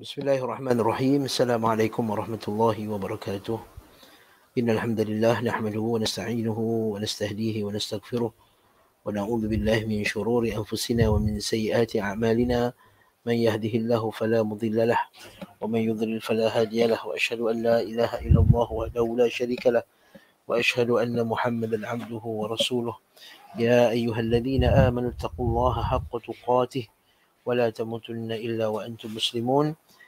بسم الله الرحمن الرحيم السلام عليكم ورحمة الله وبركاته إن الحمد لله نحمده ونستعينه ونستهديه ونستغفره ونعوذ بالله من شرور أنفسنا ومن سيئات أعمالنا من يهده الله فلا مضل له ومن يضلل فلا هادي له وأشهد أن لا إله إلا الله وحده لا شريك له وأشهد أن محمدا عبده ورسوله يا أيها الذين آمنوا اتقوا الله حق تقاته ولا تموتن إلا وأنتم مسلمون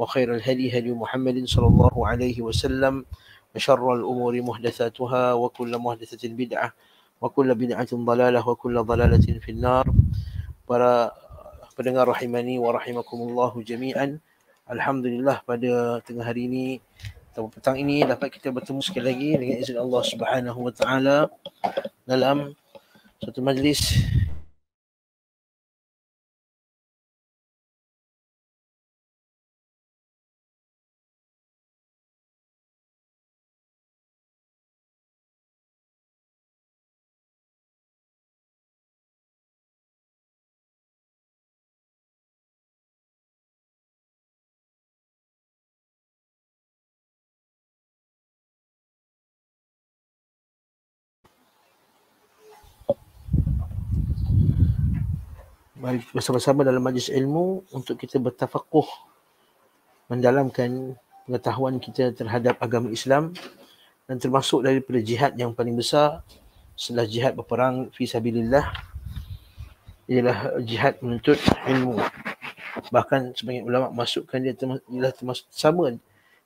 وخير الهدي هدي محمد صلى الله عليه وسلم وشر الأمور محدثاتها وكل محدثة بدعة وكل بدعة ضلالة وكل ضلالة في النار para pendengar rahimani wa rahimakumullah jami'an alhamdulillah pada tengah hari ini atau petang ini dapat kita bertemu sekali lagi dengan izin Allah Subhanahu wa taala dalam satu majlis mari bersama-sama dalam majlis ilmu untuk kita bertafakuh mendalamkan pengetahuan kita terhadap agama Islam dan termasuk daripada jihad yang paling besar setelah jihad berperang fi sabilillah ialah jihad menuntut ilmu bahkan sebagian ulama masukkan dia termasuk, ialah termasuk sama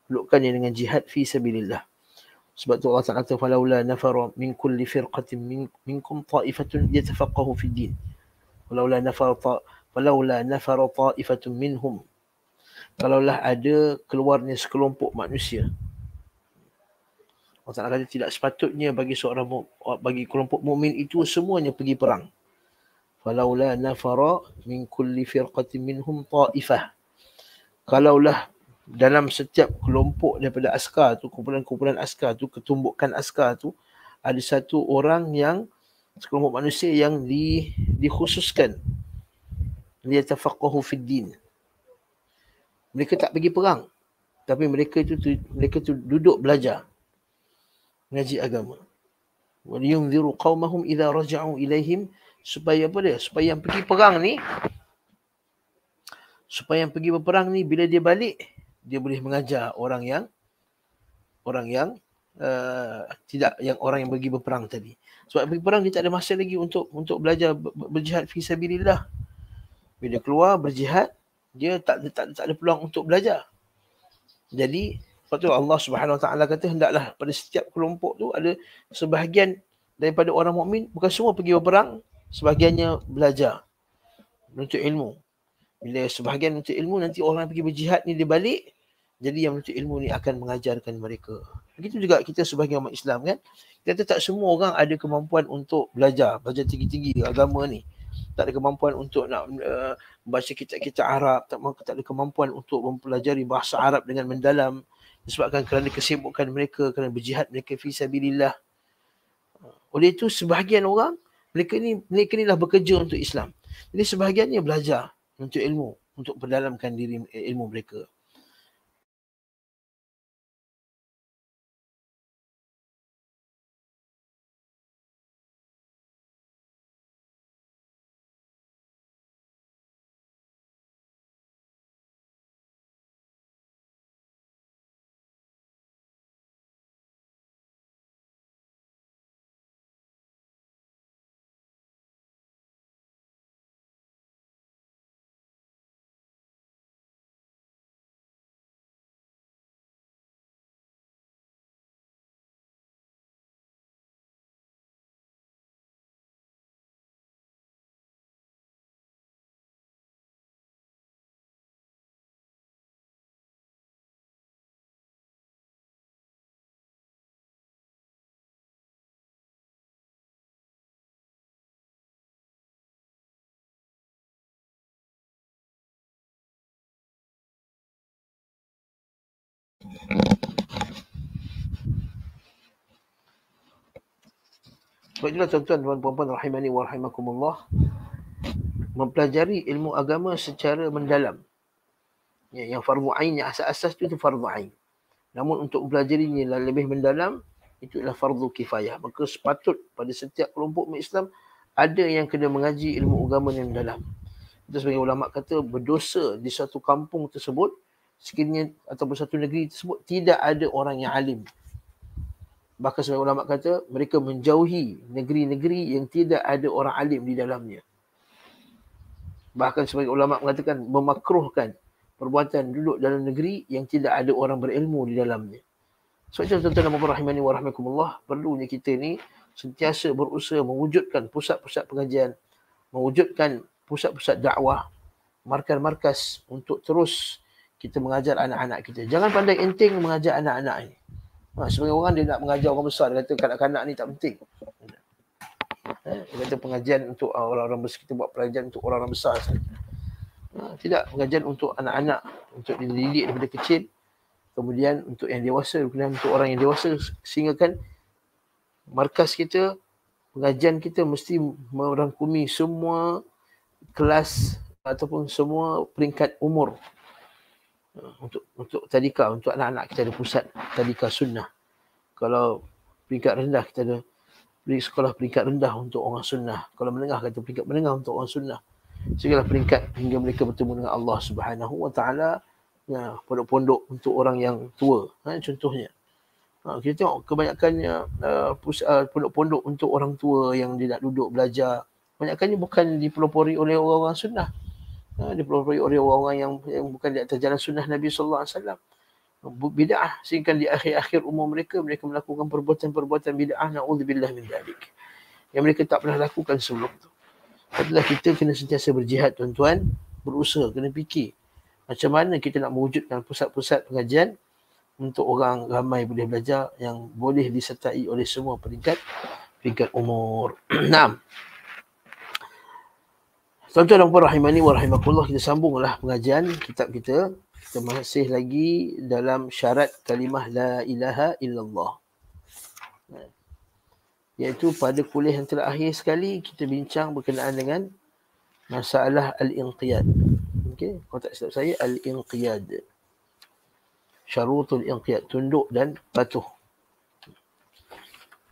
kedudukan dengan jihad fi sabilillah sebab tu Allah Taala kata falaula nafaru min kulli firqatin min, minkum ta'ifatun yatafaqahu fid din falaula nafar ta falaula nafar minhum kalaulah ada keluarnya sekelompok manusia Allah Taala kata tidak sepatutnya bagi seorang bagi kelompok mukmin itu semuanya pergi perang falaula nafar min kulli firqatin minhum taifah kalaulah dalam setiap kelompok daripada askar tu kumpulan-kumpulan askar tu ketumbukan askar tu ada satu orang yang sekelompok manusia yang di dikhususkan li tafaqahu fid din mereka tak pergi perang tapi mereka itu mereka tu duduk belajar mengaji agama wa yunziru qaumahum idza raja'u ilaihim supaya apa dia supaya yang pergi perang ni supaya yang pergi berperang ni bila dia balik dia boleh mengajar orang yang orang yang uh, tidak yang orang yang pergi berperang tadi sebab bagi perang dia tak ada masa lagi untuk untuk belajar berjihad fi sabilillah bila keluar berjihad dia tak tak tak ada peluang untuk belajar jadi lepas tu Allah Subhanahu taala kata hendaklah pada setiap kelompok tu ada sebahagian daripada orang mukmin bukan semua pergi berperang sebahagiannya belajar untuk ilmu bila sebahagian untuk ilmu nanti orang pergi berjihad ni dia balik jadi yang menuntut ilmu ni akan mengajarkan mereka. Begitu juga kita sebagai umat Islam kan. Kita tak semua orang ada kemampuan untuk belajar, belajar tinggi-tinggi agama ni. Tak ada kemampuan untuk nak uh, eh, baca kitab-kitab Arab, tak, tak ada kemampuan untuk mempelajari bahasa Arab dengan mendalam disebabkan kerana kesibukan mereka, kerana berjihad mereka fi sabilillah. Oleh itu sebahagian orang mereka ni mereka ni lah bekerja untuk Islam. Jadi sebahagiannya belajar untuk ilmu, untuk perdalamkan diri ilmu mereka. Sebab itulah tuan-tuan dan puan-puan rahimani wa rahimakumullah mempelajari ilmu agama secara mendalam. Ya, yang fardu ain yang asas-asas itu, itu fardu ain. Namun untuk mempelajarinya lah lebih mendalam itu adalah fardu kifayah. Maka sepatut pada setiap kelompok umat Islam ada yang kena mengaji ilmu agama yang mendalam. Itu sebagai ulama kata berdosa di satu kampung tersebut sekiranya ataupun satu negeri tersebut tidak ada orang yang alim. Bahkan sebagai ulama kata, mereka menjauhi negeri-negeri yang tidak ada orang alim di dalamnya. Bahkan sebagai ulama mengatakan, memakruhkan perbuatan duduk dalam negeri yang tidak ada orang berilmu di dalamnya. Sebab itu, tuan-tuan dan puan rahimani wa rahmatullah, perlunya kita ni sentiasa berusaha mewujudkan pusat-pusat pengajian, mewujudkan pusat-pusat dakwah, markas-markas untuk terus kita mengajar anak-anak kita. Jangan pandai enteng mengajar anak-anak ni. Ha, sebagai orang dia nak mengajar orang besar. Dia kata kanak-kanak ni tak penting. Ha, dia kata pengajian untuk ah, orang-orang besar. Kita buat pelajaran untuk orang-orang besar Ha, tidak pengajian untuk anak-anak untuk dididik daripada kecil kemudian untuk yang dewasa kemudian untuk orang yang dewasa sehingga kan markas kita pengajian kita mesti merangkumi semua kelas ataupun semua peringkat umur untuk untuk tadika untuk anak-anak kita ada pusat tadika sunnah kalau peringkat rendah kita ada sekolah peringkat rendah untuk orang sunnah kalau menengah kita peringkat menengah untuk orang sunnah segala peringkat hingga mereka bertemu dengan Allah Subhanahu wa taala ya pondok-pondok untuk orang yang tua ha, contohnya ha, kita tengok kebanyakannya uh, pus, uh, pondok-pondok untuk orang tua yang tidak duduk belajar kebanyakannya bukan dipelopori oleh orang-orang sunnah ha, dipelopori oleh orang-orang yang, yang bukan di atas jalan sunnah Nabi sallallahu alaihi wasallam bid'ah sehingga di akhir-akhir umur mereka mereka melakukan perbuatan-perbuatan bid'ah naudzubillah min dalik yang mereka tak pernah lakukan sebelum tu adalah kita kena sentiasa berjihad tuan-tuan berusaha kena fikir macam mana kita nak mewujudkan pusat-pusat pengajian untuk orang ramai boleh belajar yang boleh disertai oleh semua peringkat peringkat umur enam. Tuan-tuan dan puan rahimani wa rahimakumullah kita sambunglah pengajian kitab kita. Kita masih lagi dalam syarat kalimah la ilaha illallah. Yaitu pada kuliah yang terakhir sekali kita bincang berkenaan dengan masalah al-inqiyad. Okey, kalau tak silap saya al-inqiyad. Syarutul inqiyad tunduk dan patuh.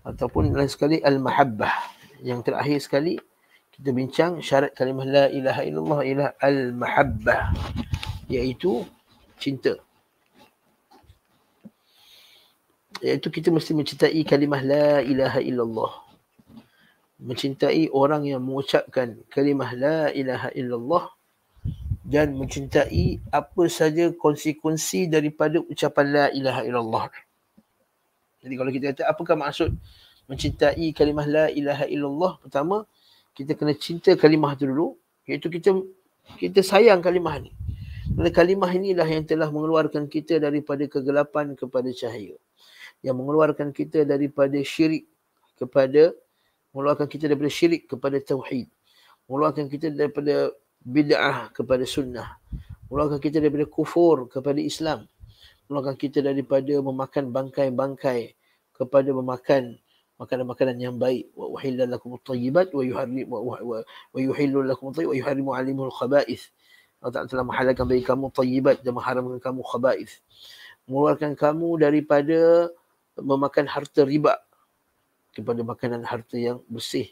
Ataupun lain sekali al-mahabbah yang terakhir sekali kita bincang syarat kalimah la ilaha illallah ialah al-mahabbah iaitu cinta iaitu kita mesti mencintai kalimah la ilaha illallah mencintai orang yang mengucapkan kalimah la ilaha illallah dan mencintai apa saja konsekuensi daripada ucapan la ilaha illallah jadi kalau kita kata apakah maksud mencintai kalimah la ilaha illallah pertama kita kena cinta kalimah tu dulu iaitu kita kita sayang kalimah ni kerana kalimah inilah yang telah mengeluarkan kita daripada kegelapan kepada cahaya yang mengeluarkan kita daripada syirik kepada mengeluarkan kita daripada syirik kepada tauhid mengeluarkan kita daripada bid'ah kepada sunnah mengeluarkan kita daripada kufur kepada islam mengeluarkan kita daripada memakan bangkai-bangkai kepada memakan makanan-makanan yang baik wa uhillal lakum at-tayyibat wa yuharrim wa wa yuhillu lakum at-tayyib wa yuharrimu alaikum al-khaba'ith Allah Taala telah menghalalkan bagi kamu tayyibat dan mengharamkan kamu khaba'ith mengeluarkan kamu daripada memakan harta riba kepada makanan harta yang bersih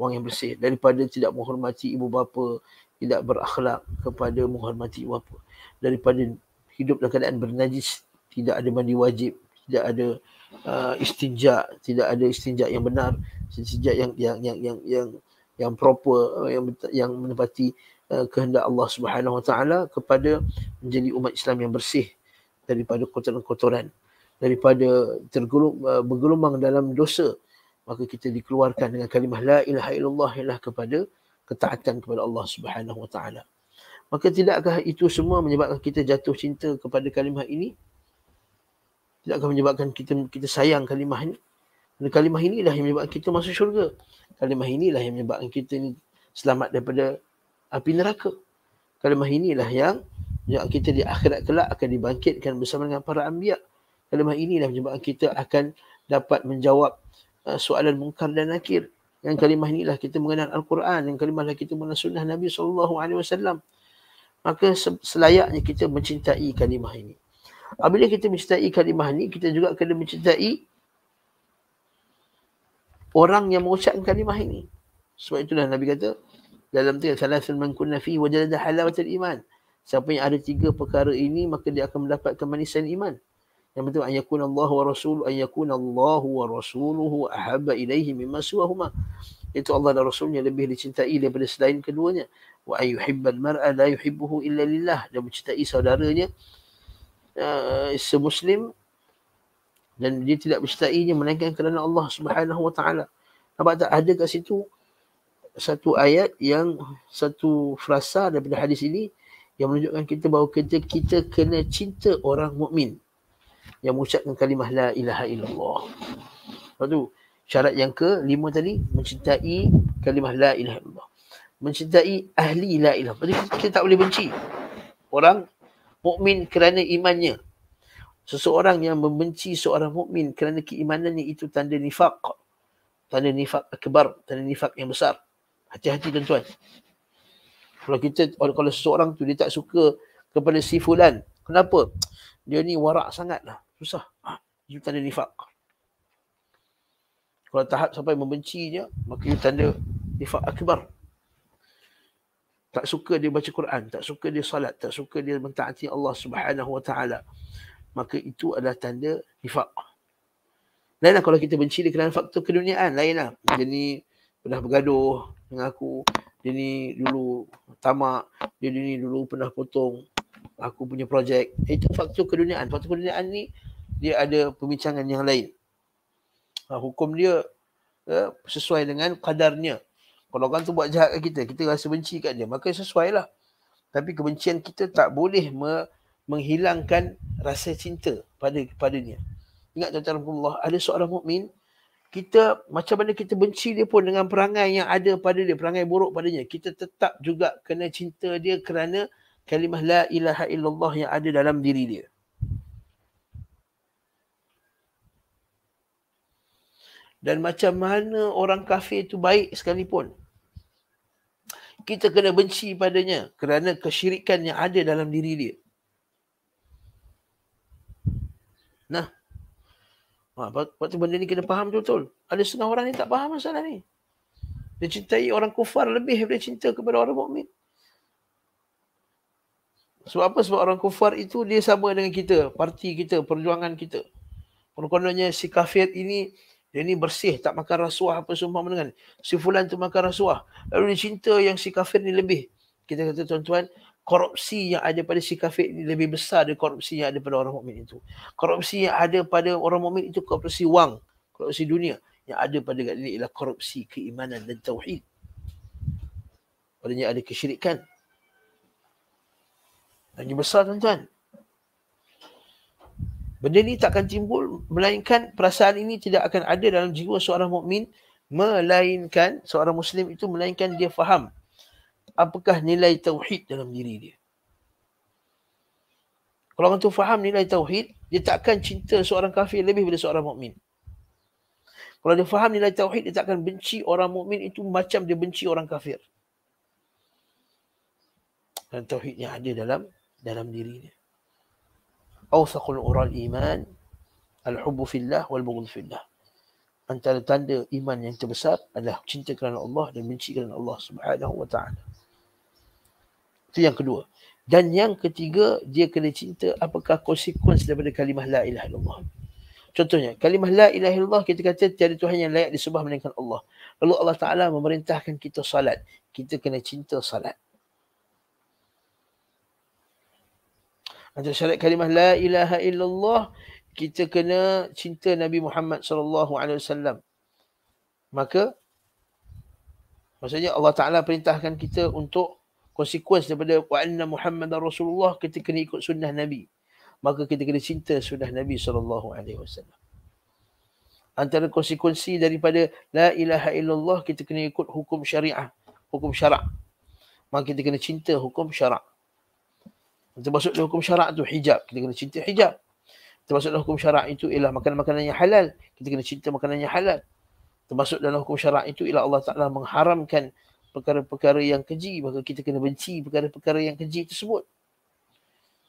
wang yang bersih daripada tidak menghormati ibu bapa tidak berakhlak kepada menghormati ibu bapa daripada hidup dalam keadaan bernajis tidak ada mandi wajib tidak ada uh, istinja tidak ada istinja yang benar istinja yang yang yang yang yang yang proper uh, yang yang menepati uh, kehendak Allah Subhanahu Wa Taala kepada menjadi umat Islam yang bersih daripada kotoran-kotoran daripada tergolong uh, bergelombang dalam dosa maka kita dikeluarkan dengan kalimah la ilaha illallah ialah kepada ketaatan kepada Allah Subhanahu Wa Taala maka tidakkah itu semua menyebabkan kita jatuh cinta kepada kalimah ini tidak akan menyebabkan kita kita sayang kalimah ini. Dan kalimah inilah yang menyebabkan kita masuk syurga. Kalimah inilah yang menyebabkan kita ini selamat daripada api neraka. Kalimah inilah yang menyebabkan kita di akhirat kelak akan dibangkitkan bersama dengan para ambiak. Kalimah inilah menyebabkan kita akan dapat menjawab uh, soalan mungkar dan nakir. Yang kalimah inilah kita mengenal Al-Quran. Yang kalimah inilah kita mengenal sunnah Nabi SAW. Maka selayaknya kita mencintai kalimah ini. Apabila kita mencintai kalimah ni, kita juga kena mencintai orang yang mengucapkan kalimah ini. Sebab itulah Nabi kata, dalam tiga ya, salah satu man kunna fi wa jalada halawatul iman. Siapa yang ada tiga perkara ini, maka dia akan mendapat kemanisan iman. Yang betul, ayakun Allah wa rasul, ayakun Allah wa rasuluhu ahabba ilaihi mimma suwahuma. Itu Allah dan Rasulnya lebih dicintai daripada selain keduanya. Wa ayuhibbal mar'a la yuhibbuhu illa lillah. Dan mencintai saudaranya, uh, se-Muslim dan dia tidak mustainya melainkan kerana Allah Subhanahu Wa Taala. Nampak tak ada kat situ satu ayat yang satu frasa daripada hadis ini yang menunjukkan kita bahawa kita kita kena cinta orang mukmin yang mengucapkan kalimah la ilaha illallah. Lepas tu syarat yang ke lima tadi mencintai kalimah la ilaha illallah. Mencintai ahli la ilaha. Jadi kita tak boleh benci orang mukmin kerana imannya. Seseorang yang membenci seorang mukmin kerana keimanannya itu tanda nifak. Tanda nifak kebar, tanda nifak yang besar. Hati-hati tuan-tuan. Kalau kita, kalau seseorang tu dia tak suka kepada si fulan. Kenapa? Dia ni warak sangat lah. Susah. Ha, itu tanda nifak. Kalau tahap sampai membencinya, maka itu tanda nifak akbar tak suka dia baca Quran, tak suka dia salat, tak suka dia mentaati Allah Subhanahu Wa Taala, maka itu adalah tanda nifaq. Lainlah kalau kita benci dia kerana faktor keduniaan, lainlah. Dia ni pernah bergaduh dengan aku, dia ni dulu tamak, dia ni dulu pernah potong aku punya projek. Itu faktor keduniaan. Faktor keduniaan ni dia ada pembincangan yang lain. Ah, hukum dia eh, sesuai dengan kadarnya. Kalau orang tu buat jahat kat kita, kita rasa benci kat dia. Maka sesuai lah. Tapi kebencian kita tak boleh me- menghilangkan rasa cinta pada kepada dia. Ingat tuan-tuan Allah, ada seorang mukmin kita macam mana kita benci dia pun dengan perangai yang ada pada dia, perangai buruk padanya. Kita tetap juga kena cinta dia kerana kalimah la ilaha illallah yang ada dalam diri dia. Dan macam mana orang kafir itu baik sekalipun kita kena benci padanya kerana kesyirikan yang ada dalam diri dia. Nah. Ha, lepas tu benda ni kena faham betul Ada setengah orang ni tak faham masalah ni. Dia cintai orang kufar lebih daripada cinta kepada orang mukmin. Sebab apa? Sebab orang kufar itu dia sama dengan kita. Parti kita, perjuangan kita. Konon-kononnya si kafir ini dia ni bersih, tak makan rasuah apa semua dengan Si fulan tu makan rasuah. Lalu dia cinta yang si kafir ni lebih. Kita kata tuan-tuan, korupsi yang ada pada si kafir ni lebih besar daripada korupsi yang ada pada orang mukmin itu. Korupsi yang ada pada orang mukmin itu korupsi wang, korupsi dunia. Yang ada pada kat ini ialah korupsi keimanan dan tauhid. Padanya ada kesyirikan. Lagi besar tuan-tuan. Benda ini akan timbul melainkan perasaan ini tidak akan ada dalam jiwa seorang mukmin melainkan seorang muslim itu melainkan dia faham apakah nilai tauhid dalam diri dia. Kalau orang tu faham nilai tauhid, dia takkan cinta seorang kafir lebih daripada seorang mukmin. Kalau dia faham nilai tauhid, dia takkan benci orang mukmin itu macam dia benci orang kafir. Dan tauhidnya ada dalam dalam dirinya. أوثق القرى iman, الحب في الله والبغض في الله antara tanda iman yang terbesar adalah cinta kerana Allah dan benci kerana Allah Subhanahu wa taala. Itu yang kedua. Dan yang ketiga, dia kena cinta apakah konsekuens daripada kalimah la ilaha illallah. Contohnya, kalimah la ilaha illallah kita kata tiada tuhan yang layak disembah melainkan Allah. Lalu Allah Taala memerintahkan kita salat, kita kena cinta salat. Macam syarat kalimah la ilaha illallah kita kena cinta Nabi Muhammad sallallahu alaihi wasallam. Maka maksudnya Allah Taala perintahkan kita untuk konsekuens daripada wa anna Muhammadar Rasulullah kita kena ikut sunnah Nabi. Maka kita kena cinta sunnah Nabi sallallahu alaihi wasallam. Antara konsekuensi daripada la ilaha illallah kita kena ikut hukum syariah, hukum syarak. Maka kita kena cinta hukum syarak termasuk dalam hukum syarak tu hijab kita kena cinta hijab termasuk dalam hukum syarak itu ialah makan makanan yang halal kita kena cinta makanan yang halal termasuk dalam hukum syarak itu ialah Allah Taala mengharamkan perkara-perkara yang keji maka kita kena benci perkara-perkara yang keji tersebut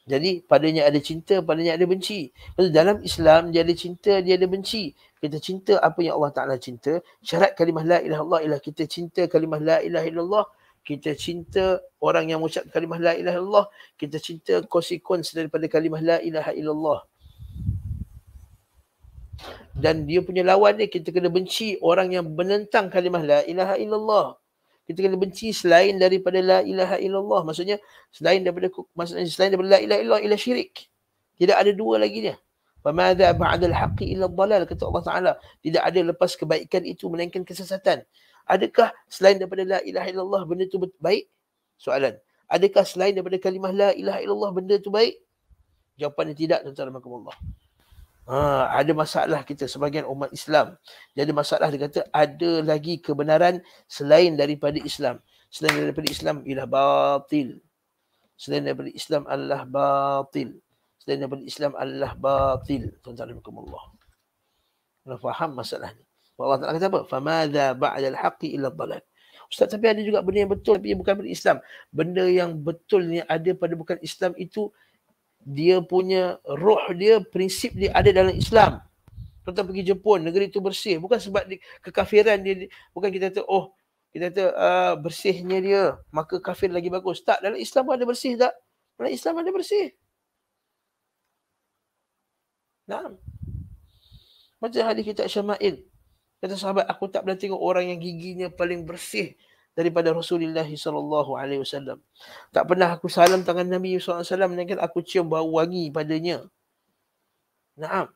jadi padanya ada cinta padanya ada benci Maksud, dalam Islam dia ada cinta dia ada benci kita cinta apa yang Allah Taala cinta syarat kalimah la ilah Allah, ialah kita cinta kalimah la ilaha Allah kita cinta orang yang mengucap kalimah la ilaha illallah kita cinta konsekuens daripada kalimah la ilaha illallah dan dia punya lawan ni kita kena benci orang yang menentang kalimah la ilaha illallah kita kena benci selain daripada la ilaha illallah maksudnya selain daripada maksudnya selain daripada la ilaha illallah ila syirik tidak ada dua lagi dia فَمَاذَا بَعْدَ الْحَقِّ إِلَّا الضَّلَالِ kata Allah Ta'ala tidak ada lepas kebaikan itu melainkan kesesatan Adakah selain daripada la ilaha illallah benda tu baik? Soalan. Adakah selain daripada kalimah la ilaha illallah benda tu baik? Jawapannya tidak tuan-tuan Allah. Ha, ada masalah kita sebagian umat Islam. Dia ada masalah dia kata ada lagi kebenaran selain daripada Islam. Selain daripada Islam ialah batil. Selain daripada Islam Allah batil. Selain daripada Islam Allah batil. Tuan-tuan dan Allah. faham masalah ni. Allah Ta'ala kata apa? فَمَاذَا بَعْدَ الْحَقِّ إِلَّا الضَّلَالِ Ustaz, tapi ada juga benda yang betul tapi bukan benda Islam. Benda yang betul ni ada pada bukan Islam itu dia punya roh dia, prinsip dia ada dalam Islam. Contoh pergi Jepun, negeri itu bersih. Bukan sebab di, kekafiran dia, bukan kita kata, oh, kita kata uh, bersihnya dia, maka kafir lagi bagus. Tak, dalam Islam pun ada bersih tak? Dalam Islam ada bersih. Nah. Macam hadis kita Syama'il. Kata sahabat, aku tak pernah tengok orang yang giginya paling bersih daripada Rasulullah sallallahu alaihi wasallam. Tak pernah aku salam tangan Nabi sallallahu alaihi wasallam dengan aku cium bau wangi padanya. Naam.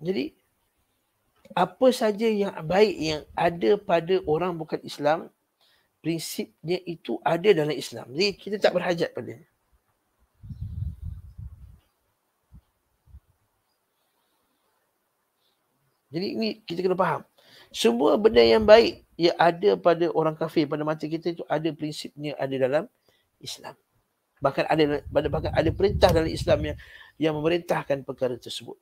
Jadi apa saja yang baik yang ada pada orang bukan Islam, prinsipnya itu ada dalam Islam. Jadi kita tak berhajat padanya. Jadi ini kita kena faham. Semua benda yang baik yang ada pada orang kafir pada mata kita itu ada prinsipnya ada dalam Islam. Bahkan ada pada bahkan ada perintah dalam Islam yang yang memerintahkan perkara tersebut.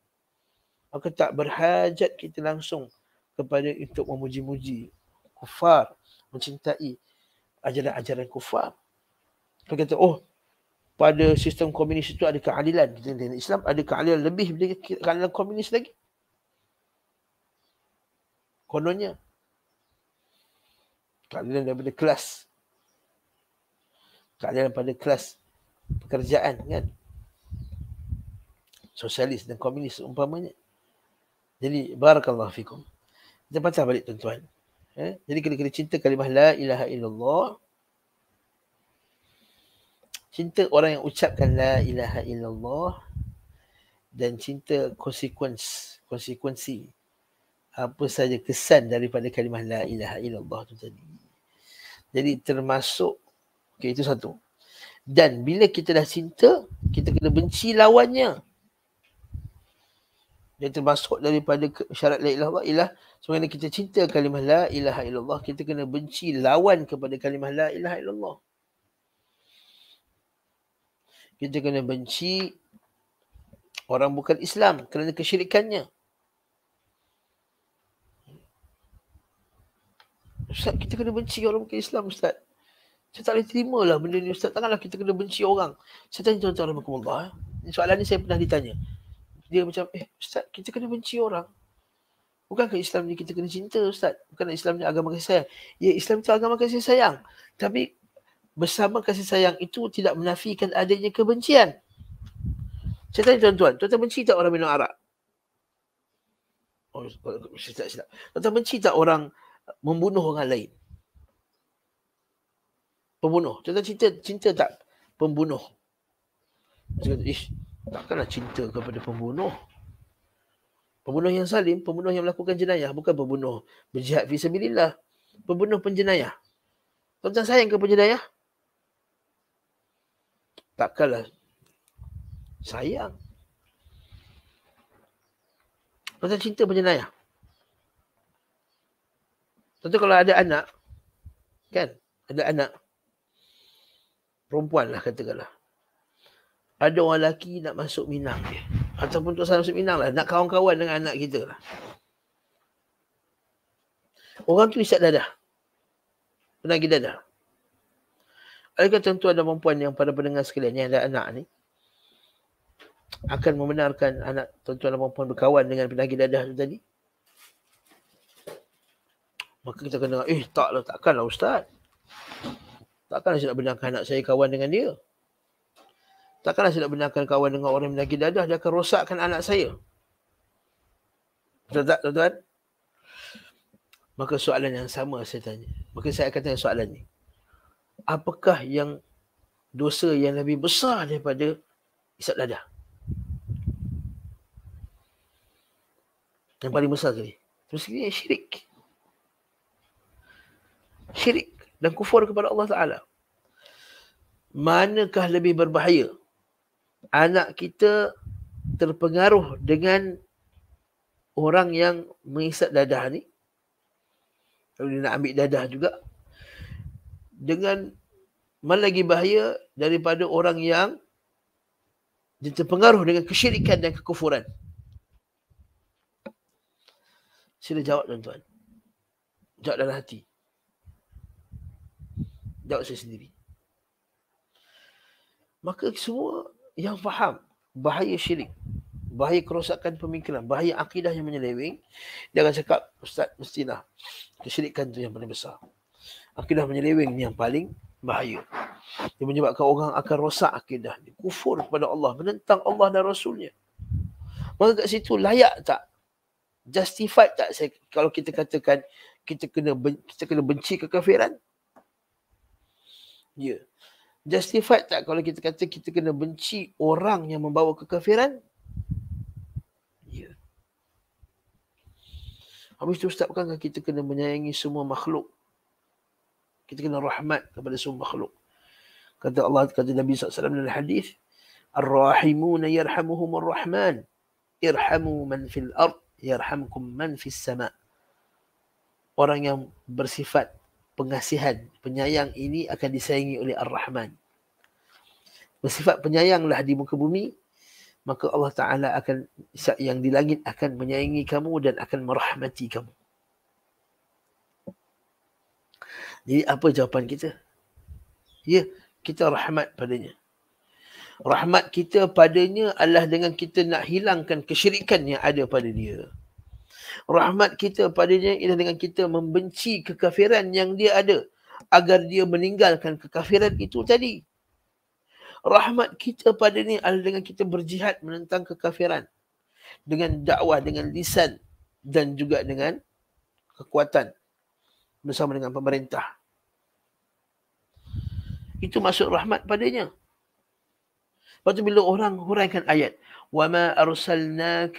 Maka tak berhajat kita langsung kepada untuk memuji-muji kufar, mencintai ajaran-ajaran kufar. Kita kata, oh, pada sistem komunis itu ada keadilan. Kita Islam ada keadilan lebih daripada keadilan komunis lagi kononnya keadilan daripada kelas keadilan daripada kelas pekerjaan kan sosialis dan komunis umpamanya jadi barakallahu fikum kita baca balik tuan-tuan eh? jadi kena kena cinta kalimah la ilaha illallah cinta orang yang ucapkan la ilaha illallah dan cinta konsekuensi apa saja kesan daripada kalimah la ilaha illallah tu tadi. Jadi termasuk okay itu satu. Dan bila kita dah cinta, kita kena benci lawannya. Yang termasuk daripada syarat la ilaha illallah sebenarnya kita cinta kalimah la ilaha illallah, kita kena benci lawan kepada kalimah la ilaha illallah. Kita kena benci orang bukan Islam kerana kesyirikannya. Ustaz kita kena benci orang bukan Islam Ustaz. Saya tak boleh terima lah benda ni Ustaz. Takkanlah kita kena benci orang. Saya tanya tuan-tuan Rahmatullah. Eh. Soalan ni saya pernah ditanya. Dia macam, eh Ustaz kita kena benci orang. Bukankah Islam ni kita kena cinta Ustaz? Bukankah Islam ni agama kasih sayang? Ya Islam tu agama kasih sayang. Tapi bersama kasih sayang itu tidak menafikan adanya kebencian. Saya tanya tuan-tuan, tuan-tuan benci tak orang minum arak? Oh, saya tak silap. Tuan-tuan benci tak orang membunuh orang lain. Pembunuh. Contoh cinta, cinta tak pembunuh. Kata, Ish, takkanlah cinta kepada pembunuh. Pembunuh yang salim, pembunuh yang melakukan jenayah. Bukan pembunuh berjihad visabilillah. Pembunuh penjenayah. Tuan-tuan sayang ke penjenayah? Takkanlah sayang. tuan cinta penjenayah? Tentu kalau ada anak, kan? Ada anak. Perempuan lah katakanlah. Ada orang lelaki nak masuk minang dia. Ataupun tak masuk minang lah. Nak kawan-kawan dengan anak kita lah. Orang tu isap dadah. pernah Penagi dadah. Adakah tentu ada perempuan yang pada pendengar sekalian yang ada anak ni akan membenarkan anak tentu ada perempuan berkawan dengan penagi dadah tu tadi? Maka kita kena, eh taklah, takkanlah ustaz. Takkanlah saya nak benarkan anak saya kawan dengan dia. Takkanlah saya nak benarkan kawan dengan orang yang menagih dadah, dia akan rosakkan anak saya. Betul tak, tuan-tuan? Maka soalan yang sama saya tanya. Maka saya akan tanya soalan ni. Apakah yang dosa yang lebih besar daripada isap dadah? Yang paling besar tadi. Terus ini syirik syirik dan kufur kepada Allah Ta'ala. Manakah lebih berbahaya? Anak kita terpengaruh dengan orang yang mengisap dadah ni. Kalau dia nak ambil dadah juga. Dengan mana lagi bahaya daripada orang yang dia terpengaruh dengan kesyirikan dan kekufuran. Sila jawab tuan-tuan. Jawab dalam hati jawab saya sendiri. Maka semua yang faham bahaya syirik, bahaya kerosakan pemikiran, bahaya akidah yang menyeleweng, jangan cakap ustaz mestilah kesyirikan tu yang paling besar. Akidah menyeleweng ni yang paling bahaya. Yang menyebabkan orang akan rosak akidah Kufur kepada Allah, menentang Allah dan Rasulnya. Maka kat situ layak tak? Justified tak saya, kalau kita katakan kita kena kita kena benci kekafiran? Ya. Justified tak kalau kita kata kita kena benci orang yang membawa kekafiran? Ya. Habis tu Ustaz bukankah kita kena menyayangi semua makhluk? Kita kena rahmat kepada semua makhluk. Kata Allah, kata Nabi SAW dalam hadis, Ar-Rahimuna yarhamuhum ar-Rahman. Irhamu man fil ar, yarhamkum man fil sama. Orang yang bersifat pengasihan, penyayang ini akan disayangi oleh Ar-Rahman. Bersifat penyayanglah di muka bumi, maka Allah Ta'ala akan yang di langit akan menyayangi kamu dan akan merahmati kamu. Jadi apa jawapan kita? Ya, kita rahmat padanya. Rahmat kita padanya adalah dengan kita nak hilangkan kesyirikan yang ada pada dia. Rahmat kita padanya ialah dengan kita membenci kekafiran yang dia ada agar dia meninggalkan kekafiran itu tadi. Rahmat kita pada ni adalah dengan kita berjihad menentang kekafiran dengan dakwah, dengan lisan dan juga dengan kekuatan bersama dengan pemerintah. Itu maksud rahmat padanya. Waktu bila orang huraikan ayat, وَمَا أَرْسَلْنَاكَ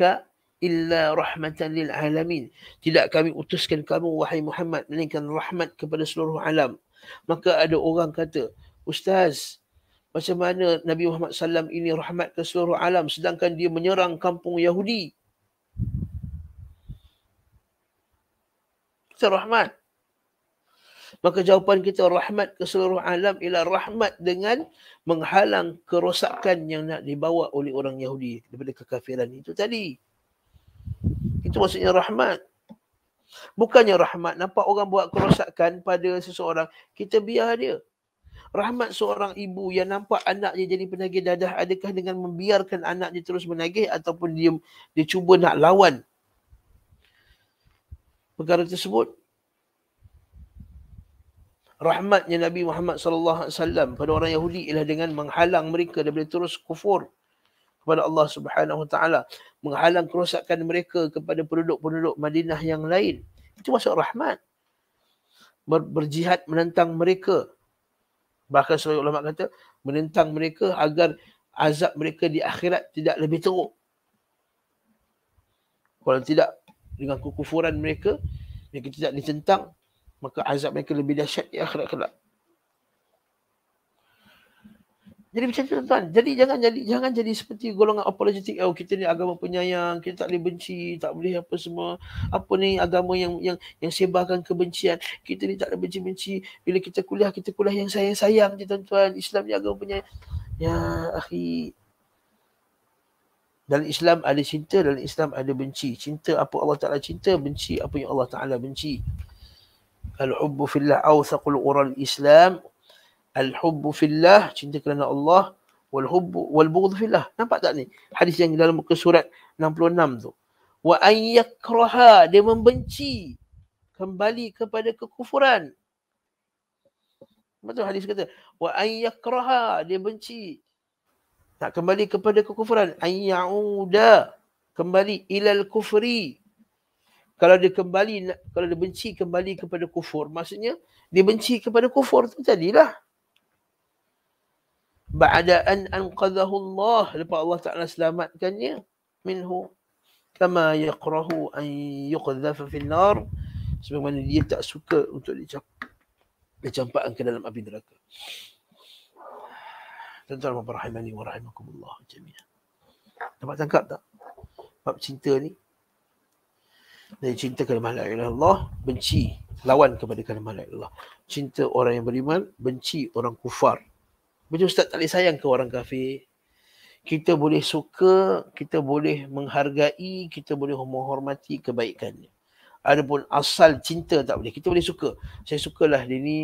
illa rahmatan lil alamin. Tidak kami utuskan kamu wahai Muhammad melainkan rahmat kepada seluruh alam. Maka ada orang kata, "Ustaz, macam mana Nabi Muhammad Sallam ini rahmat ke seluruh alam sedangkan dia menyerang kampung Yahudi? Kita rahmat. Maka jawapan kita rahmat ke seluruh alam ialah rahmat dengan menghalang kerosakan yang nak dibawa oleh orang Yahudi daripada kekafiran itu tadi. Itu maksudnya rahmat. Bukannya rahmat nampak orang buat kerosakan pada seseorang, kita biar dia. Rahmat seorang ibu yang nampak anaknya jadi penagih dadah adakah dengan membiarkan anaknya terus menagih ataupun dia, dia cuba nak lawan perkara tersebut? Rahmatnya Nabi Muhammad sallallahu alaihi wasallam pada orang Yahudi ialah dengan menghalang mereka daripada terus kufur kepada Allah Subhanahu Wa taala menghalang kerosakan mereka kepada penduduk-penduduk Madinah yang lain itu masuk rahmat Ber, berjihad menentang mereka bahkan seorang ulama kata menentang mereka agar azab mereka di akhirat tidak lebih teruk kalau tidak dengan kekufuran mereka mereka tidak ditentang maka azab mereka lebih dahsyat di akhirat kelak Jadi macam tu tuan. Jadi jangan jadi jangan jadi seperti golongan apologetik. Oh kita ni agama penyayang, kita tak boleh benci, tak boleh apa semua. Apa ni agama yang yang yang sebarkan kebencian. Kita ni tak ada benci-benci. Bila kita kuliah, kita kuliah yang sayang-sayang je tuan-tuan. Islam ni agama penyayang. Ya, akhi. Dalam Islam ada cinta, dalam Islam ada benci. Cinta apa Allah Taala cinta, benci apa yang Allah Taala benci. Al-hubbu fillah awthaqul ural Islam Al-hubbu fillah, cinta kerana Allah. Wal-hubbu, wal-bughdu fillah. Nampak tak ni? Hadis yang dalam muka surat 66 tu. Wa ayyakraha, dia membenci. Kembali kepada kekufuran. tu hadis kata? Wa ayyakraha, dia benci. Tak kembali kepada kekufuran. Ayya'uda, kembali ilal kufri. Kalau dia kembali, kalau dia benci kembali kepada kufur, maksudnya dia benci kepada kufur tu jadilah ba'da an anqadhahu Allah lepas Allah Taala selamatkannya minhu kama yakrahu an yuqdhafa fil nar sebagaimana dia tak suka untuk dicap dicampakkan ke dalam api neraka tuan-tuan wa rahimani wa rahimakumullah jami'an dapat tangkap tak bab cinta ni dari cinta kepada malaikat Allah benci lawan kepada kalimah Allah cinta orang yang beriman benci orang kufar bila ustaz tak boleh sayang ke orang kafir Kita boleh suka Kita boleh menghargai Kita boleh menghormati kebaikannya Adapun asal cinta tak boleh Kita boleh suka Saya sukalah dia ni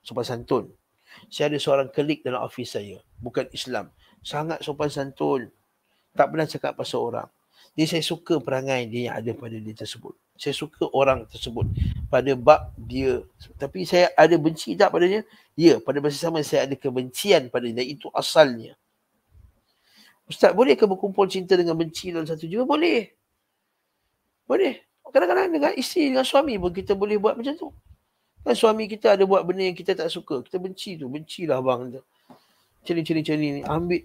Sopan santun Saya ada seorang klik dalam ofis saya Bukan Islam Sangat sopan santun Tak pernah cakap pasal orang Jadi saya suka perangai dia yang ada pada dia tersebut saya suka orang tersebut pada bab dia tapi saya ada benci tak padanya ya pada masa sama saya ada kebencian pada dia itu asalnya ustaz boleh ke berkumpul cinta dengan benci dalam satu juga boleh boleh kadang-kadang dengan isteri dengan suami pun kita boleh buat macam tu kan suami kita ada buat benda yang kita tak suka kita benci tu bencilah bang tu ceri-ceri-ceri ni ambil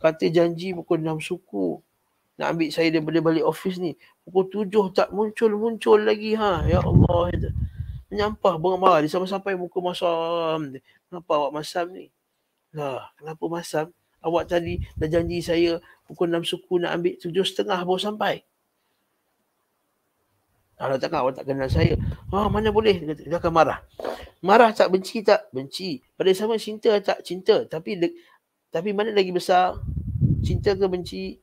kata janji pukul enam suku nak ambil saya daripada balik office ni pukul tujuh tak muncul muncul lagi ha ya Allah itu ya menyampah bengamara dia sampai sampai muka masam kenapa awak masam ni lah kenapa masam awak tadi dah janji saya pukul enam suku nak ambil tujuh setengah baru sampai kalau tak awak tak kenal saya ha mana boleh dia, kata, dia akan marah marah tak benci tak benci pada sama cinta tak cinta tapi tapi mana lagi besar cinta ke benci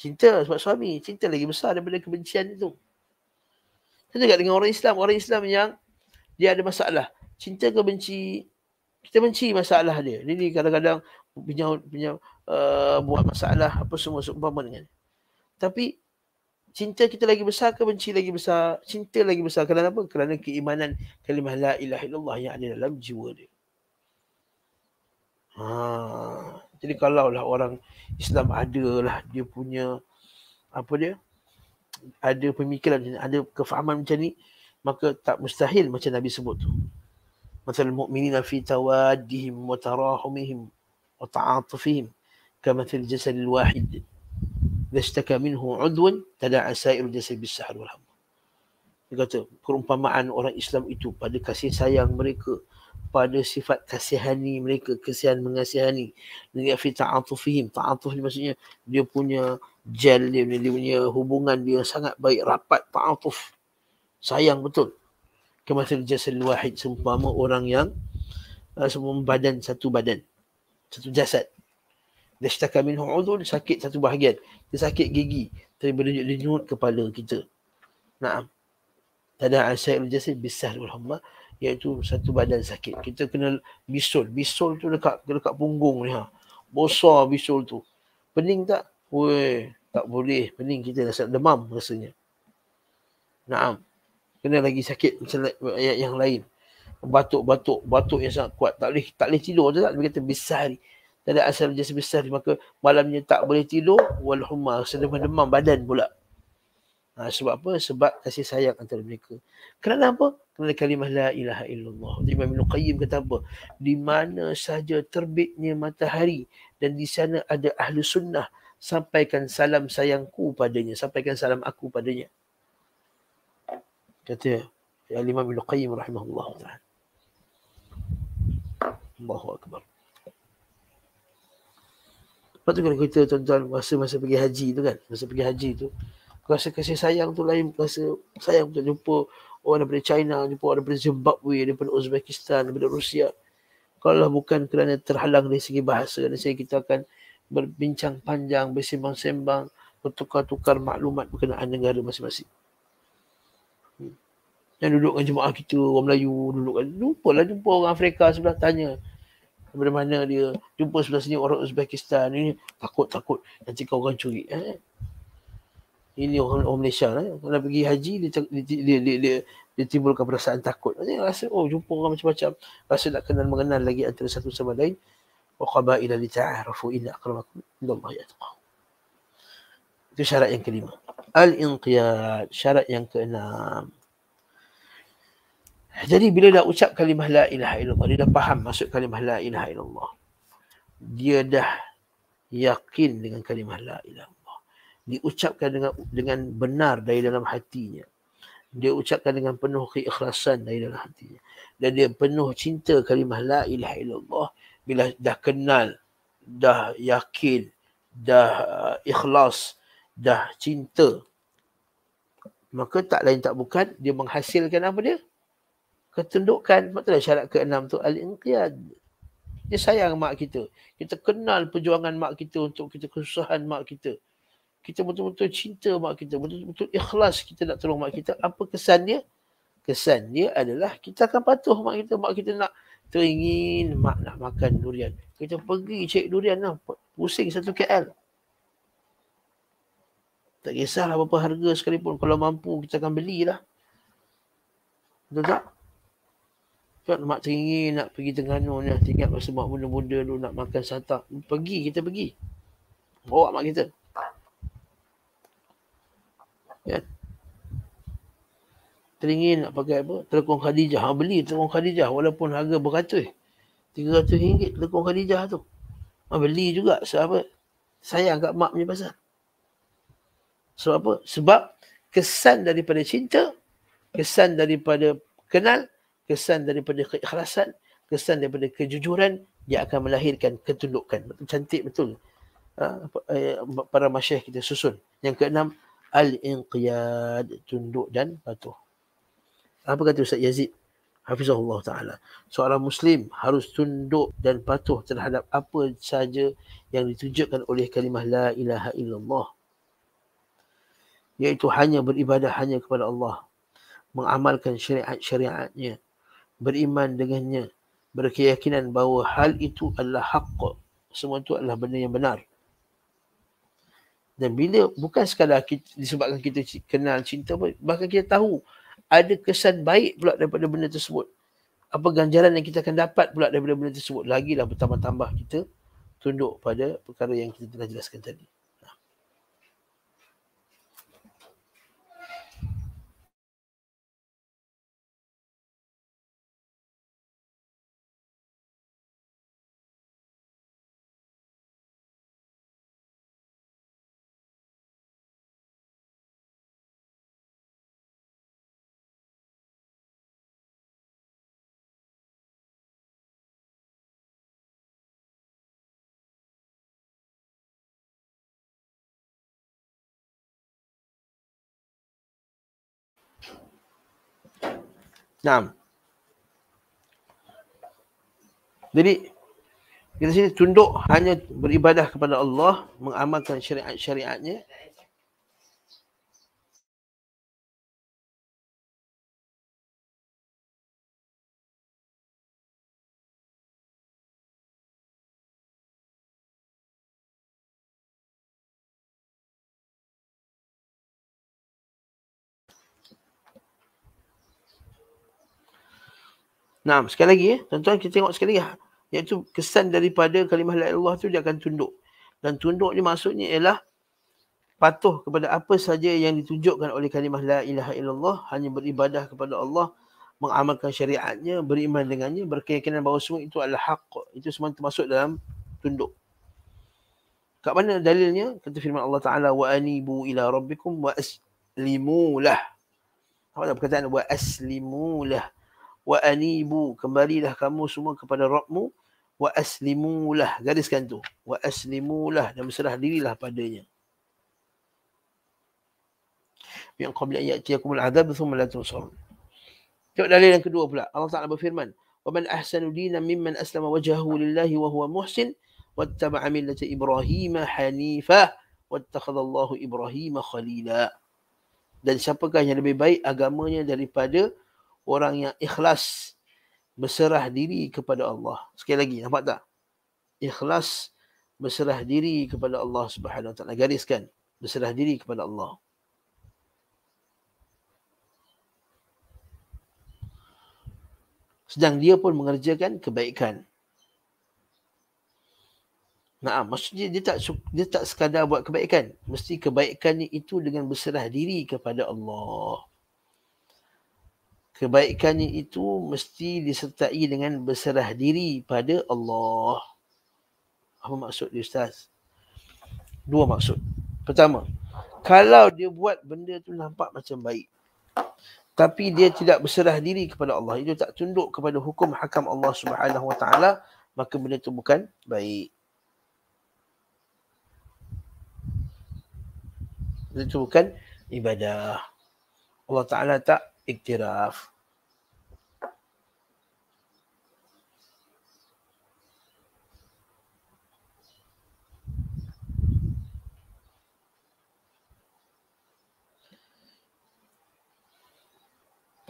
Cinta sebab suami. Cinta lagi besar daripada kebencian itu. Saya juga dengan orang Islam. Orang Islam yang dia ada masalah. Cinta ke benci? Kita benci masalah dia. Ini kadang-kadang punya, punya uh, buat masalah apa semua seumpama dengan Tapi cinta kita lagi besar ke benci lagi besar? Cinta lagi besar kerana apa? Kerana keimanan kalimah la ilaha illallah yang ada dalam jiwa dia. Haa. Jadi kalau lah orang Islam ada lah dia punya apa dia ada pemikiran macam ni, ada kefahaman macam ni maka tak mustahil macam Nabi sebut tu. Mathal mu'minina fi tawaddihim wa tarahumihim wa ta'atufihim kamathal jasad al-wahid la minhu 'udwan tada'a sa'ir jasad bis-sahr wal-hamd. Dia kata perumpamaan orang Islam itu pada kasih sayang mereka pada sifat kasihani mereka kesian mengasihani dengan fi ta'atufihim ta'atuf ni maksudnya dia punya gel dia punya, dia punya hubungan dia sangat baik rapat ta'atuf sayang betul kemasal jasad wahid seumpama orang yang uh, semua badan satu badan satu jasad dashtaka minhu udhun sakit satu bahagian dia sakit gigi tapi berdenyut denyut kepala kita naam tada asyair jasad bisahul hamma iaitu satu badan sakit. Kita kena bisul. Bisul tu dekat dekat punggung ni ha. Bosor bisul tu. Pening tak? Weh, tak boleh. Pening kita rasa demam rasanya. Naam. Kena lagi sakit macam ayat yang lain. Batuk-batuk, batuk yang sangat kuat. Tak boleh tak boleh tidur tak? Dia kata besar. Tak ada asal jasa besar. Maka malamnya tak boleh tidur. Walhumma, rasa demam, demam badan pula. Ha, sebab apa? Sebab kasih sayang antara mereka. Kenapa? apa? Kerana kalimah la ilaha illallah. Imam Ibn Qayyim kata apa? Di mana sahaja terbitnya matahari dan di sana ada ahlu sunnah, sampaikan salam sayangku padanya. Sampaikan salam aku padanya. Kata Imam Ibn Qayyim rahimahullah. Allahu Akbar. Lepas tu kalau kita tuan-tuan masa-masa pergi haji tu kan, masa pergi haji tu, rasa kasih sayang tu lain rasa sayang untuk jumpa orang daripada China, jumpa orang daripada Zimbabwe, daripada Uzbekistan, daripada Rusia. Kalau bukan kerana terhalang dari segi bahasa, dan saya kita akan berbincang panjang, bersembang-sembang, bertukar-tukar maklumat berkenaan negara masing-masing. Hmm. Yang duduk dengan jemaah kita, orang Melayu, duduk kan. Jumpalah jumpa orang Afrika sebelah tanya. Dari mana dia? Jumpa sebelah sini orang Uzbekistan. Ini takut-takut nanti kau orang curi. Eh? ini orang, orang Malaysia lah. Kalau pergi haji, dia, dia, dia, dia, dia, dia timbulkan perasaan takut. Dia rasa, oh jumpa orang macam-macam. Rasa nak kenal-mengenal lagi antara satu sama lain. Wa qaba'ila li ta'arafu inna akramakum inna Allah yatqahu. Itu syarat yang kelima. Al-inqiyad. Syarat yang keenam. Jadi bila dah ucap kalimah la ilaha illallah, dia dah faham maksud kalimah la ilaha illallah. Dia dah yakin dengan kalimah la ilaha diucapkan dengan dengan benar dari dalam hatinya. Dia ucapkan dengan penuh keikhlasan dari dalam hatinya. Dan dia penuh cinta kalimah la ilaha illallah bila dah kenal, dah yakin, dah uh, ikhlas, dah cinta. Maka tak lain tak bukan dia menghasilkan apa dia? Ketundukan. Maksudnya syarat ke-6 tu al-inqiyad. Dia sayang mak kita. Kita kenal perjuangan mak kita untuk kita kesusahan mak kita kita betul-betul cinta mak kita, betul-betul ikhlas kita nak tolong mak kita, apa kesan dia? Kesan dia adalah kita akan patuh mak kita, mak kita nak teringin mak nak makan durian. Kita pergi cek durian lah, pusing satu KL. Tak kisahlah berapa harga sekalipun, kalau mampu kita akan belilah. Betul tak? Kan mak teringin nak pergi Tengganu ni, ingat masa mak muda-muda dulu nak makan santap. Pergi, kita pergi. Bawa mak kita. Ya. Teringin nak pakai apa? Telekong Khadijah. Ha, beli telekong Khadijah walaupun harga beratus. Tiga ratus ringgit telekong Khadijah tu. Ha, beli juga sebab apa? Sayang kat mak punya pasal. Sebab apa? Sebab kesan daripada cinta, kesan daripada kenal, kesan daripada keikhlasan, kesan daripada kejujuran, dia akan melahirkan ketundukan. Cantik betul ha, eh, para masyarakat kita susun. Yang keenam, al-inqiyad tunduk dan patuh. Apa kata Ustaz Yazid? Hafizahullah Ta'ala. Seorang Muslim harus tunduk dan patuh terhadap apa sahaja yang ditujukan oleh kalimah La ilaha illallah. Iaitu hanya beribadah hanya kepada Allah. Mengamalkan syariat-syariatnya. Beriman dengannya. Berkeyakinan bahawa hal itu adalah hak. Semua itu adalah benda yang benar dan bila bukan sekadar kita, disebabkan kita kenal cinta pun, bahkan kita tahu ada kesan baik pula daripada benda tersebut. Apa ganjaran yang kita akan dapat pula daripada benda tersebut. Lagilah bertambah-tambah kita tunduk pada perkara yang kita telah jelaskan tadi. Nah, Jadi kita sini tunduk hanya beribadah kepada Allah, mengamalkan syariat-syariatnya Nah, sekali lagi ya. Tuan-tuan kita tengok sekali ya, Iaitu kesan daripada kalimah la Allah tu dia akan tunduk. Dan tunduk ni maksudnya ialah patuh kepada apa saja yang ditunjukkan oleh kalimah la ilaha illallah hanya beribadah kepada Allah mengamalkan syariatnya beriman dengannya berkeyakinan bahawa semua itu adalah hak itu semua termasuk dalam tunduk kat mana dalilnya kata firman Allah taala wa anibu ila rabbikum wa aslimu lah apa perkataan wa aslimu lah wa anibu kembalilah kamu semua kepada rohmu, wa aslimulah gariskan tu wa aslimulah dan berserah dirilah padanya yang qabla an ya'tiyakum al'adab thumma la tunsarun tengok dalil yang kedua pula Allah Taala berfirman wa man ahsanu dinan mimman aslama wajhahu lillahi wa huwa muhsin wattaba'a millata ibrahima hanifa wattakhadha Allahu khalila dan siapakah yang lebih baik agamanya daripada orang yang ikhlas berserah diri kepada Allah. Sekali lagi, nampak tak? Ikhlas berserah diri kepada Allah Subhanahu Wa Taala. Gariskan, berserah diri kepada Allah. Sedang dia pun mengerjakan kebaikan. Nah, maksudnya dia tak dia tak sekadar buat kebaikan, mesti kebaikannya itu dengan berserah diri kepada Allah kebaikannya itu mesti disertai dengan berserah diri pada Allah. Apa maksud dia Ustaz? Dua maksud. Pertama, kalau dia buat benda tu nampak macam baik. Tapi dia tidak berserah diri kepada Allah. Itu tak tunduk kepada hukum hakam Allah subhanahu wa Maka benda tu bukan baik. Benda tu bukan ibadah. Allah Ta'ala tak and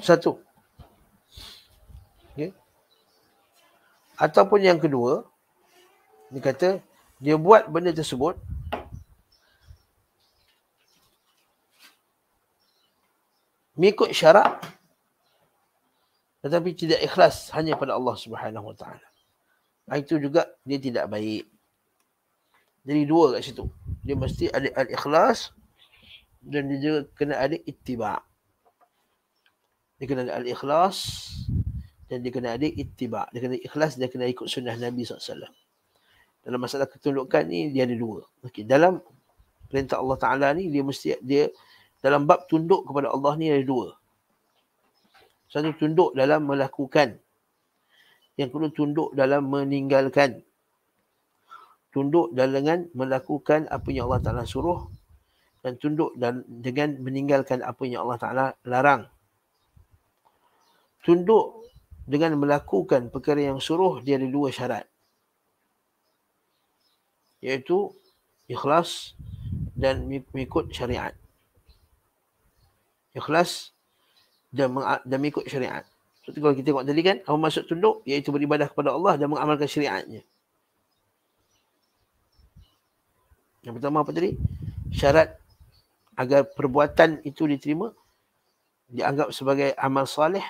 Satu. Okay. Ataupun yang kedua, dia kata, dia buat benda tersebut mengikut syarat tetapi tidak ikhlas hanya pada Allah Subhanahu Wa Taala. Itu juga dia tidak baik. Jadi dua kat situ. Dia mesti ada al-ikhlas dan dia juga kena ada ittiba. Dia kena ada al-ikhlas dan dia kena ada ittiba. Dia kena ikhlas dan dia kena ikut sunnah Nabi SAW. Dalam masalah ketundukan ni dia ada dua. Okay. Dalam perintah Allah Ta'ala ni dia mesti dia dalam bab tunduk kepada Allah ni ada dua. Satu tunduk dalam melakukan. Yang kedua tunduk dalam meninggalkan. Tunduk dengan melakukan apa yang Allah Ta'ala suruh. Dan tunduk dengan meninggalkan apa yang Allah Ta'ala larang. Tunduk dengan melakukan perkara yang suruh, dia ada dua syarat. Iaitu ikhlas dan mengikut syariat ikhlas dan, dan mengikut syariat. Seperti so, kalau kita tengok tadi kan, apa maksud tunduk? Iaitu beribadah kepada Allah dan mengamalkan syariatnya. Yang pertama apa tadi? Syarat agar perbuatan itu diterima, dianggap sebagai amal salih,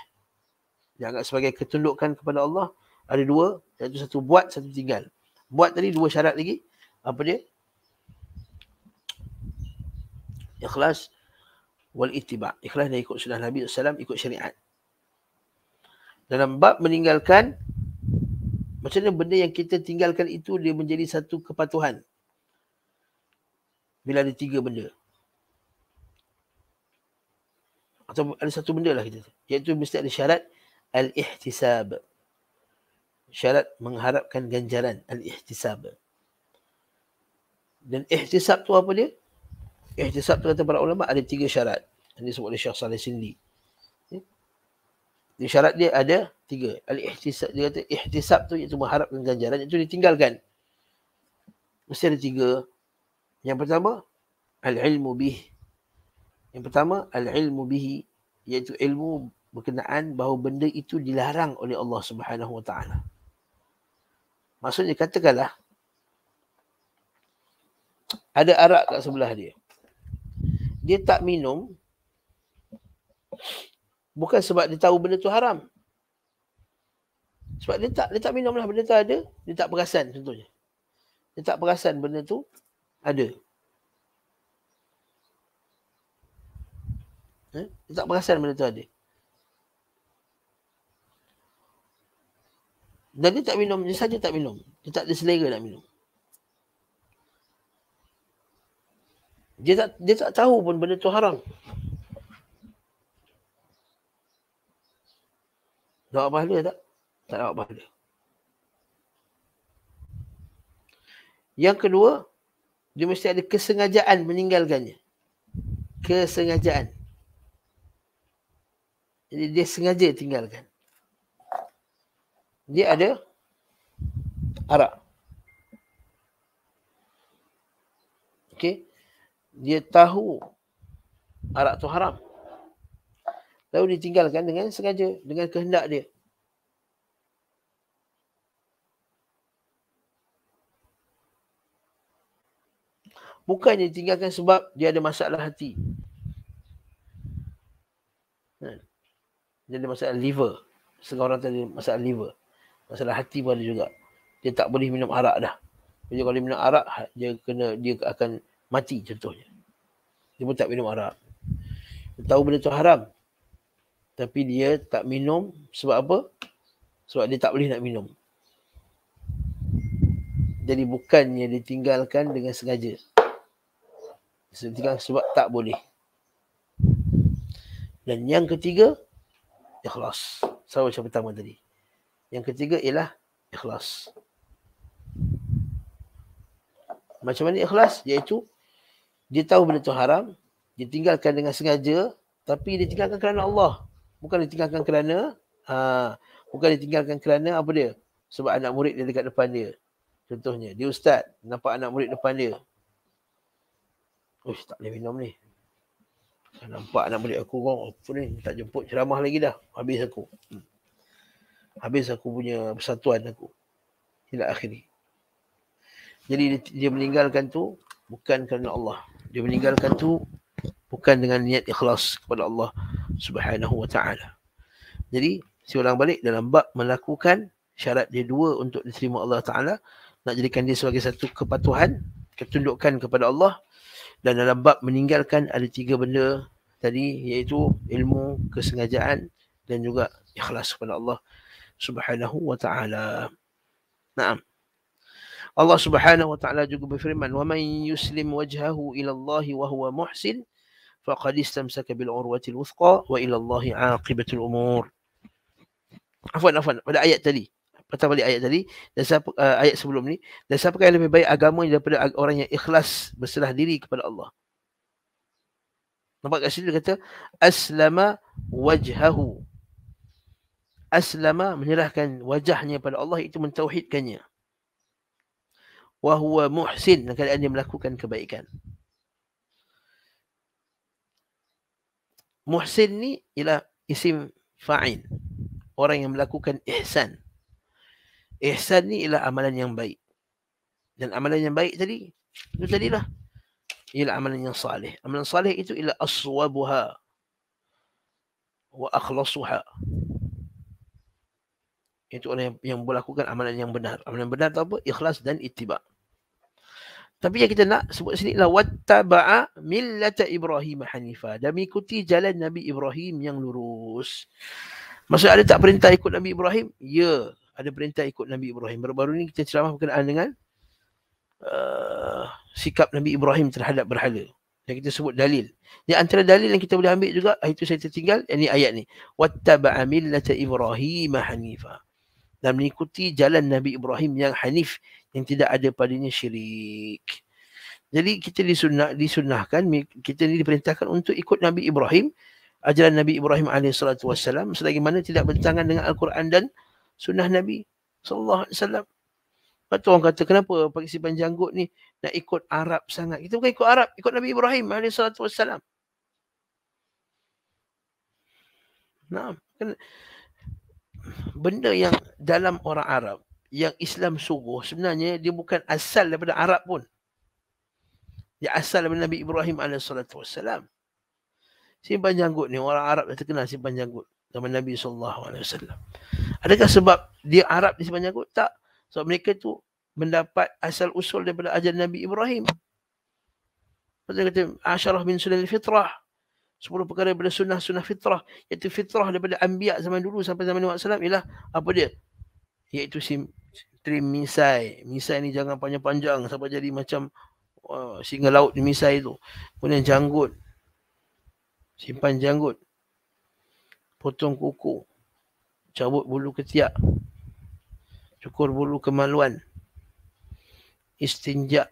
dianggap sebagai ketundukan kepada Allah, ada dua, iaitu satu buat, satu tinggal. Buat tadi dua syarat lagi. Apa dia? Ikhlas wal ittiba ikhlas dan ikut sunnah Nabi SAW ikut syariat dalam bab meninggalkan macam mana benda yang kita tinggalkan itu dia menjadi satu kepatuhan bila ada tiga benda atau ada satu benda lah kita iaitu mesti ada syarat al-ihtisab syarat mengharapkan ganjaran al-ihtisab dan ihtisab tu apa dia? Ihtisab tu kata para ulama ada tiga syarat. Ini sebut oleh Syekh Salih Sindi. Ya. Di syarat dia ada tiga. Al-ihtisab dia kata ihtisab tu iaitu mengharapkan ganjaran itu ditinggalkan. Mesti ada tiga. Yang pertama al-ilmu bih. Yang pertama al-ilmu bih iaitu ilmu berkenaan bahawa benda itu dilarang oleh Allah Subhanahu Wa Maksudnya katakanlah ada arak kat sebelah dia dia tak minum bukan sebab dia tahu benda tu haram. Sebab dia tak dia tak minumlah benda tu ada, dia tak perasan contohnya. Dia tak perasan benda tu ada. Eh? Dia tak perasan benda tu ada. Dan dia tak minum, dia saja tak minum. Dia tak ada selera nak minum. Dia tak dia tak tahu pun benda tu haram. apa dia tak? Tak apa dia? Yang kedua, dia mesti ada kesengajaan meninggalkannya. Kesengajaan. Jadi dia sengaja tinggalkan. Dia ada arak. Okey dia tahu arak tu haram. Lalu ditinggalkan dengan sengaja, dengan kehendak dia. Bukannya ditinggalkan sebab dia ada masalah hati. Kan? Dia ada masalah liver. Sengah orang tadi masalah liver. Masalah hati pun ada juga. Dia tak boleh minum arak dah. Jadi kalau dia minum arak, ha, dia kena dia akan mati contohnya. Dia pun tak minum arak. Dia tahu benda tu haram. Tapi dia tak minum sebab apa? Sebab dia tak boleh nak minum. Jadi bukannya ditinggalkan dengan sengaja. Ditinggalkan sebab tak boleh. Dan yang ketiga, ikhlas. Sama macam pertama tadi. Yang ketiga ialah ikhlas. Macam mana ikhlas? Iaitu dia tahu benda tu haram, dia tinggalkan dengan sengaja, tapi dia tinggalkan kerana Allah. Bukan dia tinggalkan kerana ha, bukan dia tinggalkan kerana apa dia? Sebab anak murid dia dekat depan dia. Contohnya, dia ustaz, nampak anak murid depan dia. Ush, tak boleh minum ni. Nampak anak murid aku orang oh, apa ni, tak jemput ceramah lagi dah. Habis aku. Hmm. Habis aku punya persatuan aku. Hilak akhir ni. Jadi dia meninggalkan tu bukan kerana Allah. Dia meninggalkan tu bukan dengan niat ikhlas kepada Allah Subhanahu wa taala. Jadi, si ulang balik dalam bab melakukan syarat dia dua untuk diterima Allah taala, nak jadikan dia sebagai satu kepatuhan, ketundukan kepada Allah dan dalam bab meninggalkan ada tiga benda tadi iaitu ilmu, kesengajaan dan juga ikhlas kepada Allah Subhanahu wa taala. Naam. Allah Subhanahu wa taala juga berfirman wa man yuslim wajhahu ila Allah wa huwa muhsin faqad istamsaka bil urwatil wuthqa wa ila Allah aqibatul umur Afwan afwan pada ayat tadi Pertama balik ayat tadi dan siapa, uh, ayat sebelum ni dan siapa yang lebih baik agama daripada orang yang ikhlas berserah diri kepada Allah Nampak kat sini dia kata aslama wajhahu aslama menyerahkan wajahnya kepada Allah itu mentauhidkannya wa huwa muhsin keadaan dia melakukan kebaikan muhsin ni ialah isim fa'il orang yang melakukan ihsan ihsan ni ialah amalan yang baik dan amalan yang baik tadi itu tadilah ialah amalan yang salih amalan salih itu ialah aswabuha wa akhlasuha itu orang yang, yang melakukan amalan yang benar. Amalan benar itu apa? Ikhlas dan itibar. Tapi yang kita nak sebut sini ialah wattaba'a millata Ibrahim hanifa. Dan mengikuti jalan Nabi Ibrahim yang lurus. Maksud ada tak perintah ikut Nabi Ibrahim? Ya, ada perintah ikut Nabi Ibrahim. Baru-baru ni kita ceramah berkenaan dengan uh, sikap Nabi Ibrahim terhadap berhala. Yang kita sebut dalil. Di antara dalil yang kita boleh ambil juga, itu saya tertinggal, ini ayat ni. Wattaba'a millata Ibrahim hanifa. Dan mengikuti jalan Nabi Ibrahim yang hanif yang tidak ada padanya syirik. Jadi kita disunah, disunahkan, kita ini diperintahkan untuk ikut Nabi Ibrahim, ajaran Nabi Ibrahim alaihissalatu wassalam, selagi mana tidak bertentangan dengan Al-Quran dan sunnah Nabi sallallahu alaihi wasallam. Lepas orang kata, kenapa pakai siban janggut ni nak ikut Arab sangat? Kita bukan ikut Arab, ikut Nabi Ibrahim alaihissalatu wassalam. Nah, benda yang dalam orang Arab, yang Islam suruh sebenarnya dia bukan asal daripada Arab pun. Dia asal daripada Nabi Ibrahim AS. Simpan janggut ni. Orang Arab yang terkenal simpan janggut. Zaman Nabi SAW. Adakah sebab dia Arab ni simpan janggut? Tak. Sebab mereka tu mendapat asal-usul daripada ajaran Nabi Ibrahim. Maksudnya kata, Asyarah bin Sunan Fitrah. Sepuluh perkara daripada sunnah-sunnah fitrah. Iaitu fitrah daripada ambiak zaman dulu sampai zaman Nabi SAW. Ialah apa dia? iaitu si trim misai. Misai ni jangan panjang-panjang sampai jadi macam uh, singa laut di misai tu. Kemudian janggut. Simpan janggut. Potong kuku. Cabut bulu ketiak. Cukur bulu kemaluan. istinja,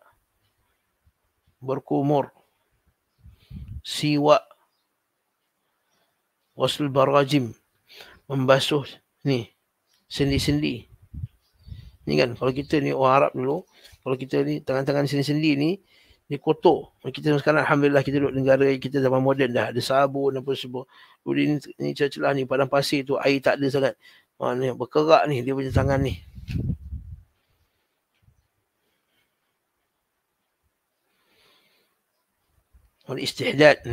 Berkumur. Siwak. Wasul barajim. Membasuh ni. Sendi-sendi. Ni kan, kalau kita ni orang Arab dulu, kalau kita ni tangan-tangan sendiri-sendiri ni, ni kotor. Kita sekarang Alhamdulillah kita duduk negara kita zaman moden dah. Ada sabun apa semua. Budi ni, ni celah-celah ni, padang pasir tu air tak ada sangat. Ha, ni, berkerak ni dia punya tangan ni. Oleh istihdad,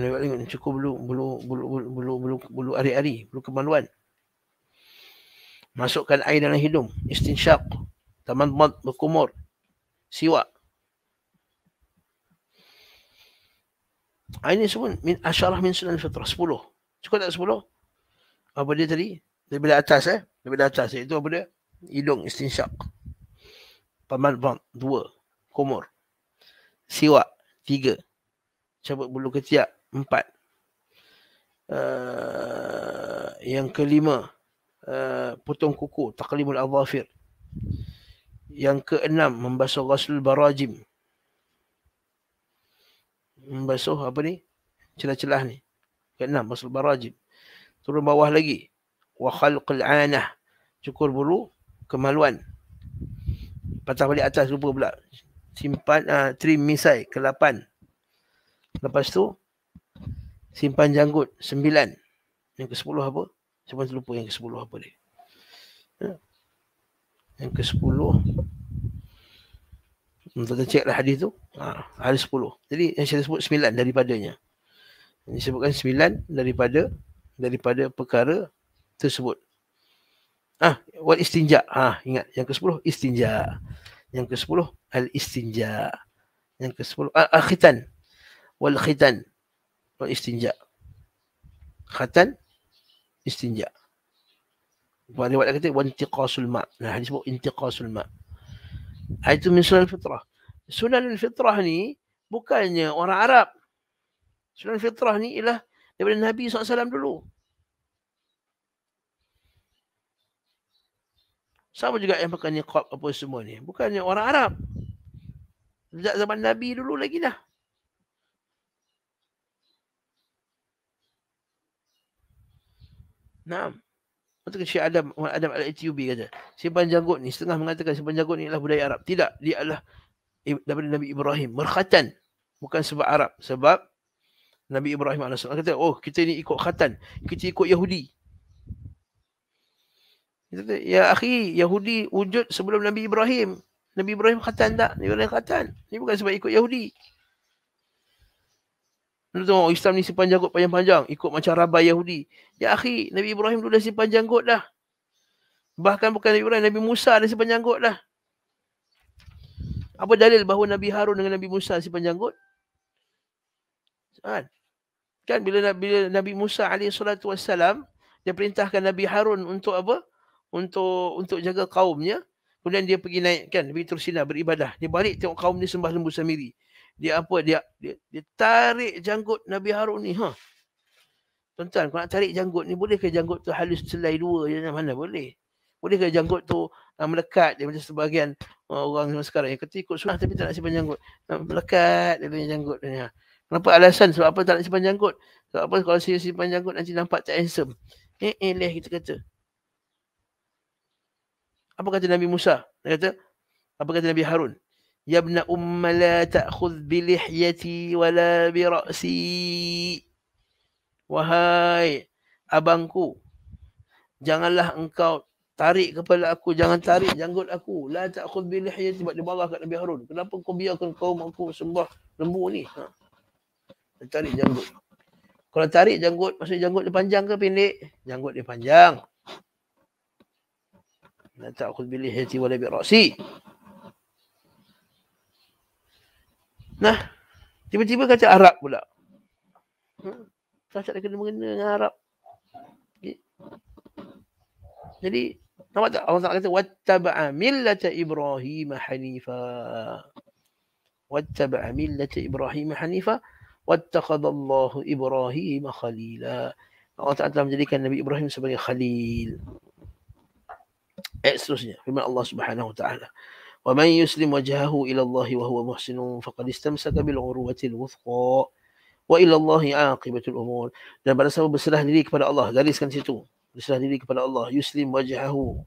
cukup bulu bulu bulu bulu bulu bulu hari-hari, bulu kemaluan. Masukkan air dalam hidung, istinsyak. Taman Mat Berkumur. Siwa. Ah, ini semua min asyarah min sunan fitrah. Sepuluh. Cukup tak sepuluh? Apa dia tadi? Daripada atas eh. Daripada atas. Itu apa dia? Hidung istinsyak. Taman Mat. Dua. Kumur. Siwa. Tiga. Cabut bulu ketiak. Empat. Uh, yang kelima. Uh, potong kuku. Taklimul Azhafir. Taklimul Azhafir. Yang keenam membasuh ghusl barajim. Membasuh apa ni? Celah-celah ni. Keenam ghusl barajim. Turun bawah lagi. Wa khalqul anah. Cukur bulu kemaluan. Patah balik atas lupa pula. Simpan uh, trim misai ke-8. Lepas tu simpan janggut 9. Yang ke-10 apa? Saya pun terlupa yang ke-10 apa dia. Ha? yang ke-10 untuk ceklah hadis tu ha, hari 10 jadi yang saya sebut 9 daripadanya ini sebutkan 9 daripada daripada perkara tersebut ah ha, wal istinja ha, ingat yang ke-10 istinja yang ke-10 al istinja yang ke-10 al khitan wal khitan wal istinja khatan istinja' Buat lewat kata wantiqasul ma' Nah, hadis sebut intiqasul ma' Itu min sunan fitrah Sunan fitrah ni Bukannya orang Arab Sunan fitrah ni ialah Daripada Nabi SAW dulu Sama juga yang pakai niqab apa semua ni Bukannya orang Arab Sejak zaman Nabi dulu lagi dah Naam Maksudkan Syekh Adam, Adam Al-Ethiubi kata, simpan janggut ni, setengah mengatakan simpan janggut ni adalah budaya Arab. Tidak, dia adalah daripada Nabi Ibrahim. Merkhatan. Bukan sebab Arab. Sebab Nabi Ibrahim Alaihissalam kata, oh kita ni ikut khatan. Kita ikut Yahudi. Dia kata, ya akhi, Yahudi wujud sebelum Nabi Ibrahim. Nabi Ibrahim khatan tak? Nabi Ibrahim khatan. Ini bukan sebab ikut Yahudi. Lalu tengok Islam ni simpan janggut panjang-panjang. Ikut macam rabai Yahudi. Ya akhi, Nabi Ibrahim dulu dah simpan janggut dah. Bahkan bukan Nabi Ibrahim, Nabi Musa dah simpan janggut dah. Apa dalil bahawa Nabi Harun dengan Nabi Musa simpan janggut? Kan? Kan bila, bila Nabi Musa alaihissalatu dia perintahkan Nabi Harun untuk apa? Untuk untuk jaga kaumnya. Kemudian dia pergi naik kan, Nabi Tursina beribadah. Dia balik tengok kaum ni sembah lembu samiri dia apa dia dia, dia tarik janggut Nabi Harun ni ha. Tuan-tuan, kalau nak tarik janggut ni boleh ke janggut tu halus selai dua je mana boleh? Boleh ke janggut tu uh, melekat dia macam sebahagian uh, orang zaman sekarang yang kata ikut sunnah tapi tak nak simpan janggut. Nak ah, melekat dia punya janggut ni ha. Kenapa alasan sebab apa tak nak simpan janggut? Sebab apa kalau saya simpan janggut nanti nampak tak handsome? Eh, eh leh kita kata. Apa kata Nabi Musa? Dia kata apa kata Nabi Harun? يا ابن أم لا تأخذ بلحيتي ولا برأسي وهاي أبانكو janganlah engkau tarik kepala aku jangan tarik janggut aku la ta'khudh bi lihyati buat dia marah kat Nabi Harun kenapa kau biarkan kaum aku sembah lembu ni ha tarik janggut kalau tarik janggut maksud janggut dia panjang ke pendek janggut dia panjang la ta'khudh bi lihyati wala bi ra'si Nah, tiba-tiba kata Arab pula. Hmm? Tak ada kena mengena dengan Arab. Okay. Jadi, nampak tak? Allah SWT kata, وَاتَّبَعَ مِلَّةَ إِبْرَاهِيمَ حَنِيفًا وَاتَّبَعَ مِلَّةَ إِبْرَاهِيمَ حَنِيفًا وَاتَّخَذَ اللَّهُ إِبْرَاهِيمَ خَلِيلًا Allah SWT menjadikan Nabi Ibrahim sebagai khalil. Eh, seterusnya. Firman Allah Subhanahu Wa Taala. ومن يسلم وجهه إلى الله وهو محسن فقد استمسك بالعروة الوثقى وإلى الله عاقبة الأمور dan pada sama berserah diri kepada Allah gariskan situ berserah diri kepada Allah yuslim wajhahu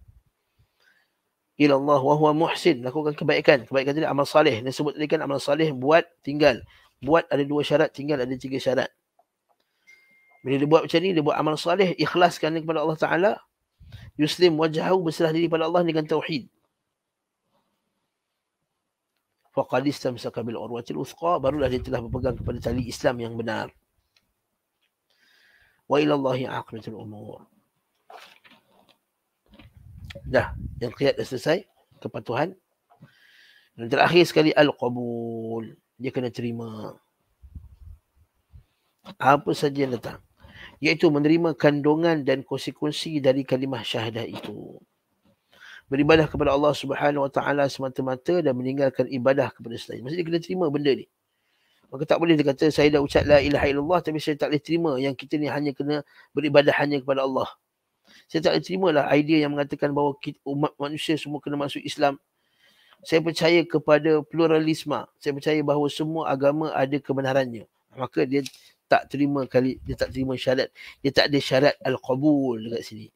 ila Allah wa huwa muhsin lakukan kebaikan kebaikan tadi amal saleh ni sebut tadi kan amal saleh buat tinggal buat ada dua syarat tinggal ada tiga syarat bila dia buat macam ni dia buat amal saleh ikhlaskan kepada Allah taala yuslim wajhahu berserah diri kepada Allah dengan tauhid faqad istamsaka bil Orwatil wuthqa barulah dia telah berpegang kepada tali Islam yang benar wa ila Allahi aqibatul umur dah yang kiat dah selesai kepatuhan dan terakhir sekali al-qabul dia kena terima apa saja yang datang iaitu menerima kandungan dan konsekuensi dari kalimah syahadah itu beribadah kepada Allah Subhanahu Wa Taala semata-mata dan meninggalkan ibadah kepada selain. Maksudnya kena terima benda ni. Maka tak boleh dikata saya dah ucap la ilaha illallah tapi saya tak boleh terima yang kita ni hanya kena beribadah hanya kepada Allah. Saya tak boleh terima lah idea yang mengatakan bahawa kita, umat manusia semua kena masuk Islam. Saya percaya kepada pluralisme. Saya percaya bahawa semua agama ada kebenarannya. Maka dia tak terima kali dia tak terima syarat. Dia tak ada syarat al-qabul dekat sini.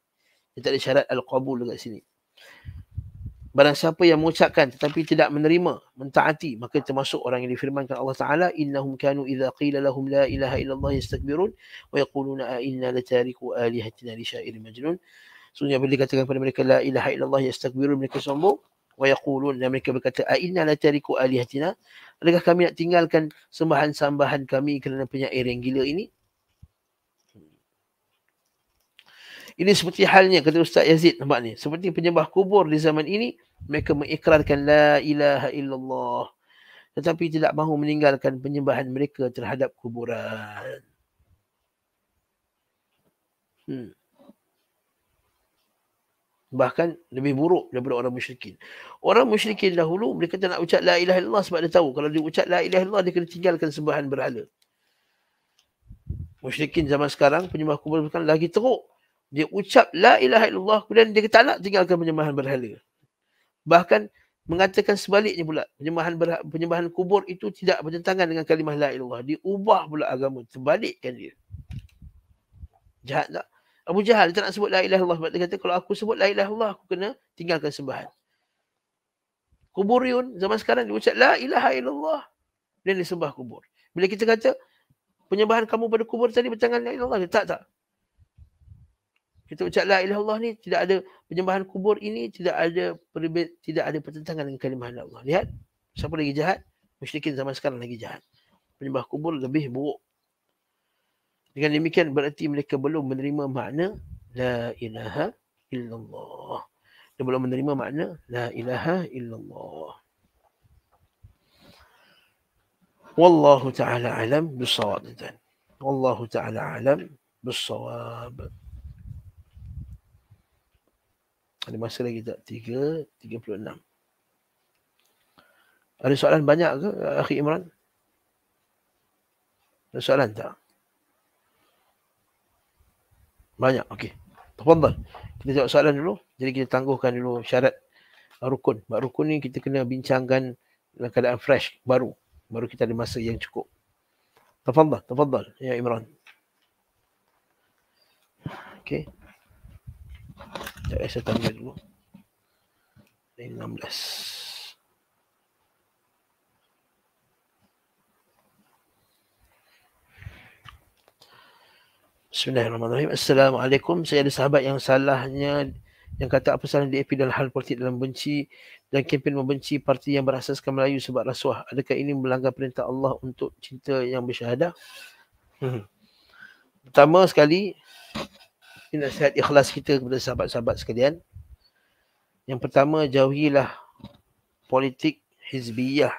Dia tak ada syarat al-qabul dekat sini. Barang siapa yang mengucapkan tetapi tidak menerima, mentaati, maka termasuk orang yang difirmankan Allah Taala innahum kanu idza qila lahum la ilaha illallah yastakbirun wa yaquluna a inna latariku alihatina li sya'ir majnun. Sunnah bila dikatakan kepada mereka la ilaha illallah yastakbirun mereka sombong wa yaqulun dan mereka berkata a inna latariku alihatina. Adakah kami nak tinggalkan sembahan-sembahan kami kerana penyair yang gila ini? Ini seperti halnya kata Ustaz Yazid nampak ni. Seperti penyembah kubur di zaman ini mereka mengikrarkan la ilaha illallah tetapi tidak mahu meninggalkan penyembahan mereka terhadap kuburan. Hmm. Bahkan lebih buruk daripada orang musyrikin. Orang musyrikin dahulu mereka tak nak ucap la ilaha illallah sebab dia tahu kalau dia ucap la ilaha illallah dia kena tinggalkan sembahan berhala. Musyrikin zaman sekarang penyembah kubur bukan lagi teruk dia ucap la ilaha illallah kemudian dia kata nak tinggalkan penyembahan berhala. Bahkan mengatakan sebaliknya pula penyembahan berha- penyembahan kubur itu tidak bertentangan dengan kalimah la ilallah diubah pula agama terbalikkan dia jahat tak Abu Jahal dia tak nak sebut la ilaha illallah sebab dia kata kalau aku sebut la ilaha illallah aku kena tinggalkan sembahan kuburion zaman sekarang dia ucap la ilaha illallah dan dia sembah kubur bila kita kata penyembahan kamu pada kubur tadi bertentangan dengan la dia tak tak kita ucap la ilaha Allah ni tidak ada penyembahan kubur ini tidak ada peribit, tidak ada pertentangan dengan kalimah la Allah. Lihat siapa lagi jahat? Musyrikin zaman sekarang lagi jahat. Penyembah kubur lebih buruk. Dengan demikian berarti mereka belum menerima makna la ilaha illallah. Dia belum menerima makna la ilaha illallah. Wallahu taala alam bisawab. Wallahu taala alam bisawab. Ada masa lagi tak? 3, 36. Ada soalan banyak ke, Akhi Imran? Ada soalan tak? Banyak, okey. Terpandang. Kita jawab soalan dulu. Jadi kita tangguhkan dulu syarat rukun. Mak rukun ni kita kena bincangkan dalam keadaan fresh, baru. Baru kita ada masa yang cukup. Terpandang, terpandang. Ya Imran. Okey. Sekejap saya tanya dulu. Ini 16. Bismillahirrahmanirrahim. Assalamualaikum. Saya ada sahabat yang salahnya yang kata apa salah DAP dalam hal politik dalam benci dan kempen membenci parti yang berasaskan Melayu sebab rasuah. Adakah ini melanggar perintah Allah untuk cinta yang bersyahadah? Hmm. Pertama sekali, ini nasihat ikhlas kita kepada sahabat-sahabat sekalian. Yang pertama, jauhilah politik hizbiyah,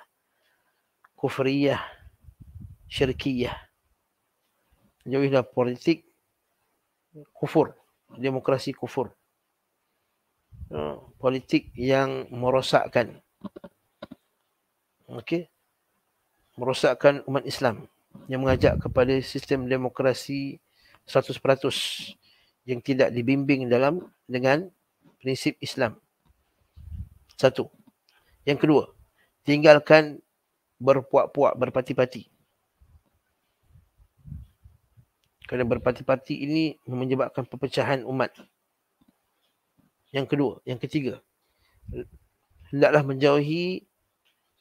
kufriyah, syirkiyah. Jauhilah politik kufur, demokrasi kufur. Ha, politik yang merosakkan. Okey. Merosakkan umat Islam yang mengajak kepada sistem demokrasi 100% yang tidak dibimbing dalam dengan prinsip Islam. Satu. Yang kedua, tinggalkan berpuak-puak, berpati-pati. Kerana berpati-pati ini menyebabkan perpecahan umat. Yang kedua, yang ketiga, hendaklah menjauhi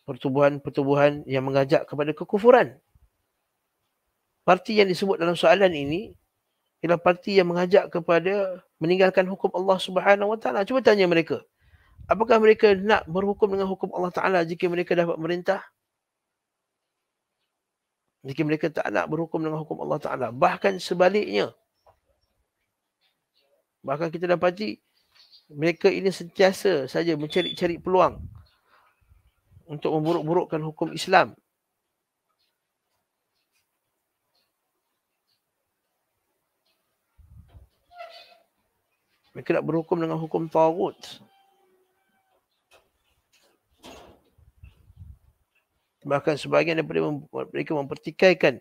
pertubuhan-pertubuhan yang mengajak kepada kekufuran. Parti yang disebut dalam soalan ini ialah parti yang mengajak kepada meninggalkan hukum Allah Subhanahu Wa Cuba tanya mereka. Apakah mereka nak berhukum dengan hukum Allah Taala jika mereka dapat merintah? Jika mereka tak nak berhukum dengan hukum Allah Taala, bahkan sebaliknya. Bahkan kita dapati mereka ini sentiasa saja mencari-cari peluang untuk memburuk-burukkan hukum Islam Mereka nak berhukum dengan hukum tawud. Bahkan sebahagian daripada mereka mempertikaikan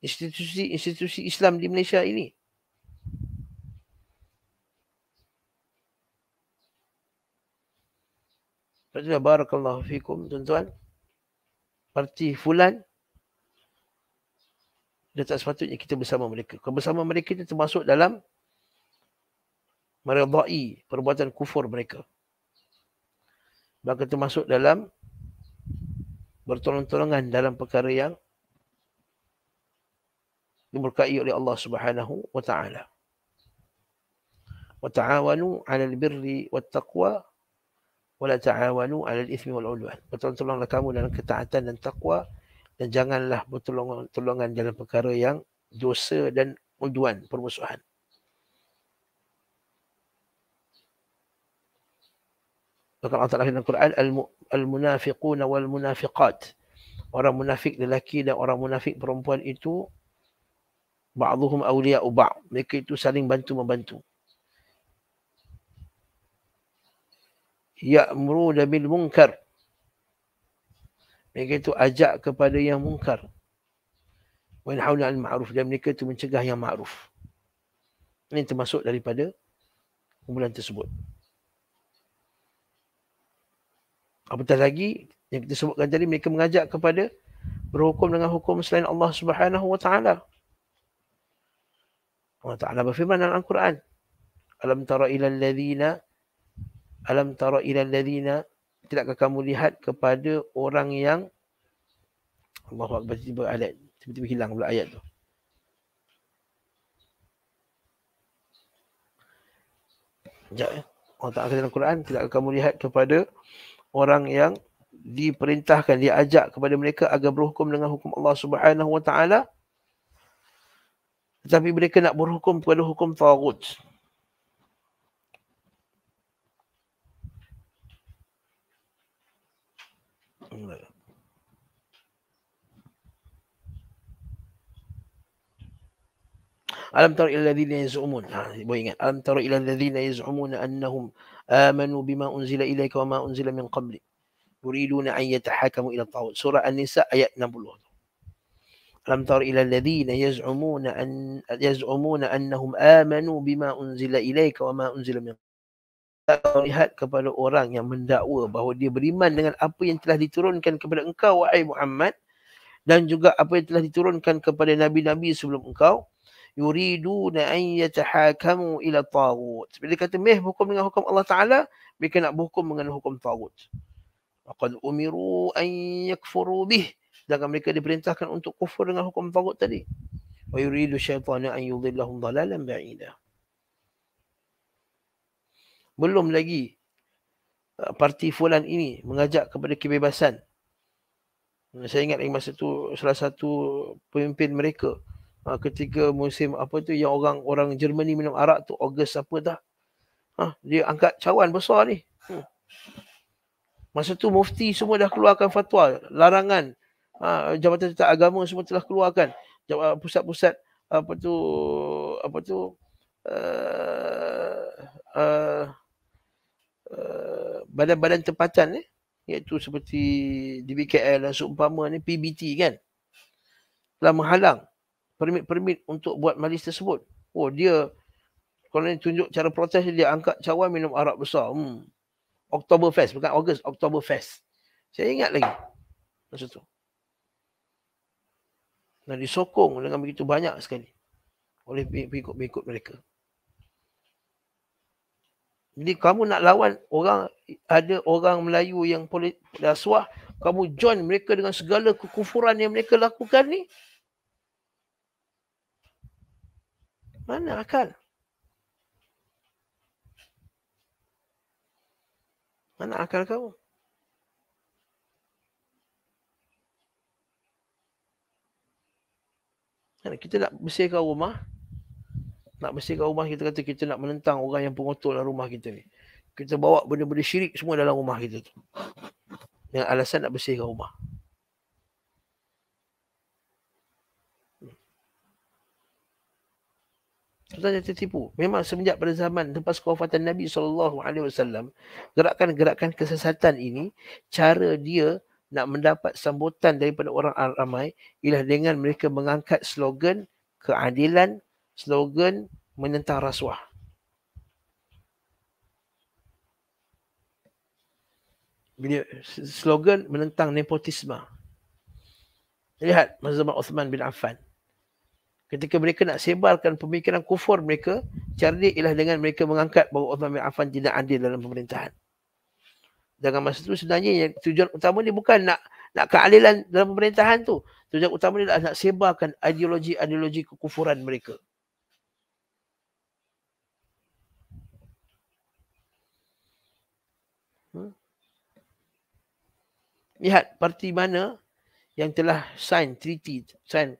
institusi-institusi Islam di Malaysia ini. Sebab barakallahu fikum tuan-tuan. Parti Fulan dia tak sepatutnya kita bersama mereka. Kalau bersama mereka itu termasuk dalam meredai perbuatan kufur mereka. Maka termasuk dalam bertolong-tolongan dalam perkara yang dimurkai oleh Allah Subhanahu wa taala. Wa ta'awanu 'ala al-birri wat taqwa wa la ta'awanu 'ala al-ithmi wal 'udwan. Bertolong-tolonglah kamu dalam ketaatan dan takwa dan janganlah bertolong-tolongan dalam perkara yang dosa dan udwan, permusuhan. Maka Allah Ta'ala Al-Quran, Al-Munafiquna wal-Munafiqat. Orang munafik lelaki dan orang munafik perempuan itu, Ba'aduhum awliya'u ba' Mereka itu saling bantu-membantu. Ya'muru bil munkar. Mereka itu ajak kepada yang munkar. Wain hawla al-ma'ruf. Dan mereka itu mencegah yang ma'ruf. Ini termasuk daripada kumpulan tersebut. Apatah lagi yang kita sebutkan tadi mereka mengajak kepada berhukum dengan hukum selain Allah Subhanahu wa taala. Allah Taala berfirman dalam Al-Quran. Alam tara ila alladhina alam tara ila alladhina tidakkah kamu lihat kepada orang yang Allah akbar tiba ayat tiba-tiba hilang pula ayat tu. Sekejap ya. Allah Ta'ala dalam Quran, tidakkah kamu lihat kepada orang yang diperintahkan dia ajak kepada mereka agar berhukum dengan hukum Allah Subhanahu wa taala tetapi mereka nak berhukum kepada hukum tagut Alam tara ila alladhina yaz'umun ha boleh ingat alam tara ila alladhina yaz'umuna annahum amanu bima unzila ilaika wa ma unzila min qabli yuriduna an yatahakamu ila tawut surah an-nisa ayat 60 tu alam tar ila alladhina yaz'umuna an yaz'umuna annahum amanu bima unzila ilaika wa ma unzila min tak lihat kepada orang yang mendakwa bahawa dia beriman dengan apa yang telah diturunkan kepada engkau wahai Muhammad dan juga apa yang telah diturunkan kepada nabi-nabi sebelum engkau yuriduna an yatahakamu ila tagut bila kata meh hukum dengan hukum Allah taala mereka nak berhukum dengan hukum tagut maka umiru an yakfuru bih sedangkan mereka diperintahkan untuk kufur dengan hukum tagut tadi wa yuridu syaitana an yudhillahum dalalan ba'ida belum lagi uh, parti fulan ini mengajak kepada kebebasan saya ingat lagi masa tu salah satu pemimpin mereka ha, ketika musim apa tu yang orang orang Germany minum arak tu Ogos apa dah. Ha, dia angkat cawan besar ni. Hmm. Masa tu mufti semua dah keluarkan fatwa larangan ha, jabatan tetap agama semua telah keluarkan pusat-pusat apa tu apa tu uh, uh, badan-badan tempatan ni iaitu seperti DBKL dan seumpama ni PBT kan telah menghalang permit-permit untuk buat majlis tersebut. Oh dia kalau dia tunjuk cara protes dia angkat cawan minum arak besar. Hmm. Oktober Fest bukan Ogos, Oktober Fest. Saya ingat lagi masa tu. Dan disokong dengan begitu banyak sekali oleh pengikut-pengikut mereka. Jadi kamu nak lawan orang ada orang Melayu yang politik rasuah, kamu join mereka dengan segala kekufuran yang mereka lakukan ni, Mana akal? Mana akal kamu? Kan kita nak bersihkan rumah. Nak bersihkan rumah kita kata kita nak menentang orang yang pengotor dalam rumah kita ni. Kita bawa benda-benda syirik semua dalam rumah kita tu. Dengan alasan nak bersihkan rumah. Sebenarnya tertipu. Memang semenjak pada zaman lepas kewafatan Nabi saw gerakan-gerakan kesesatan ini cara dia nak mendapat sambutan daripada orang ramai ialah dengan mereka mengangkat slogan keadilan, slogan menentang rasuah. Bila slogan menentang nepotisme. Lihat Mazhab Uthman bin Affan ketika mereka nak sebarkan pemikiran kufur mereka, cara dia ialah dengan mereka mengangkat bahawa Uthman bin Affan tidak adil dalam pemerintahan. Dengan masa itu sebenarnya yang tujuan utama ni bukan nak nak keadilan dalam pemerintahan tu. Tujuan utama ni adalah nak sebarkan ideologi-ideologi kekufuran mereka. Hmm? Lihat parti mana yang telah sign treaty, sign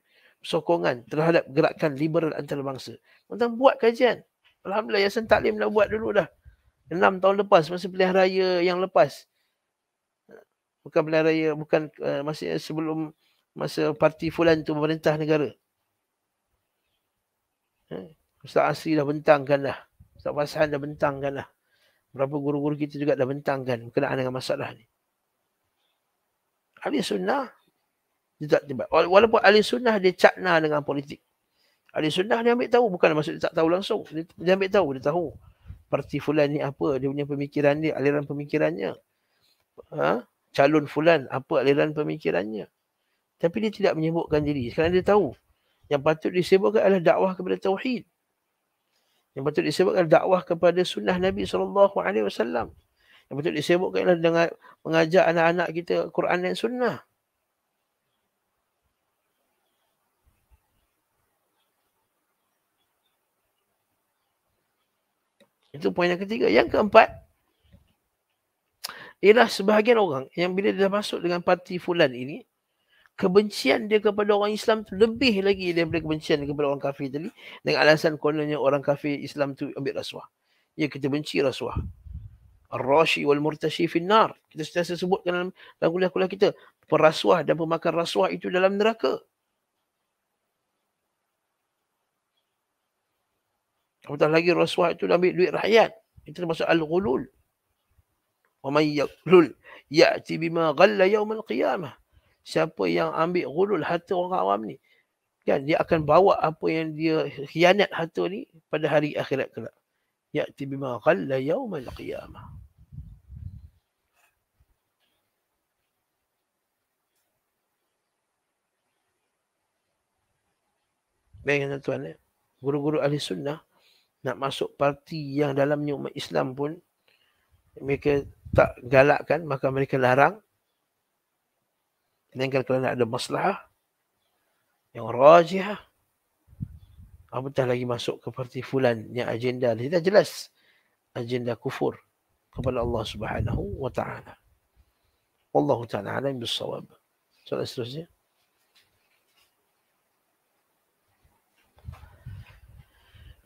sokongan terhadap gerakan liberal antarabangsa. Tuan-tuan buat kajian. Alhamdulillah Yayasan Taklim dah buat dulu dah. Enam tahun lepas masa pilihan raya yang lepas. Bukan pilihan raya, bukan uh, masa sebelum masa parti fulan tu memerintah negara. Eh, Ustaz Asri dah bentangkan dah. Ustaz Fasan dah bentangkan dah. Berapa guru-guru kita juga dah bentangkan berkenaan dengan masalah ni. Ahli sunnah dia tak terlibat. Walaupun ahli sunnah dia cakna dengan politik. Ahli sunnah dia ambil tahu. Bukan maksud dia tak tahu langsung. Dia, dia ambil tahu. Dia tahu. Parti fulan ni apa. Dia punya pemikiran dia. Aliran pemikirannya. Ha? Calon fulan. Apa aliran pemikirannya. Tapi dia tidak menyebutkan diri. Sekarang dia tahu. Yang patut disebutkan adalah dakwah kepada Tauhid. Yang patut disebutkan adalah dakwah kepada sunnah Nabi SAW. Yang patut disebutkan adalah dengan mengajar anak-anak kita Quran dan sunnah. Itu poin yang ketiga. Yang keempat, ialah sebahagian orang yang bila dia masuk dengan parti fulan ini, kebencian dia kepada orang Islam tu lebih lagi daripada kebencian kepada orang kafir tadi dengan alasan kononnya orang kafir Islam tu ambil rasuah. Ya kita benci rasuah. Ar-rashi wal murtashi fin Kita sentiasa sebutkan dalam kuliah-kuliah kita, perasuah dan pemakan rasuah itu dalam neraka. Apatah lagi rasuah itu nak ambil duit rakyat. Itu termasuk al-ghulul. Wa man yaqlul ya'ti bima ghalla yaum al-qiyamah. Siapa yang ambil ghulul harta orang awam ni. Kan dia akan bawa apa yang dia khianat harta ni pada hari akhirat kelak. Ya'ti bima ghalla yaum al-qiyamah. Baik, tuan-tuan. Eh. Guru-guru ahli sunnah nak masuk parti yang dalamnya umat Islam pun mereka tak galakkan maka mereka larang dengan kerana ada masalah yang rajah apatah lagi masuk ke parti fulan yang agenda dia jelas agenda kufur kepada Allah Subhanahu wa taala wallahu taala alim bisawab soalan seterusnya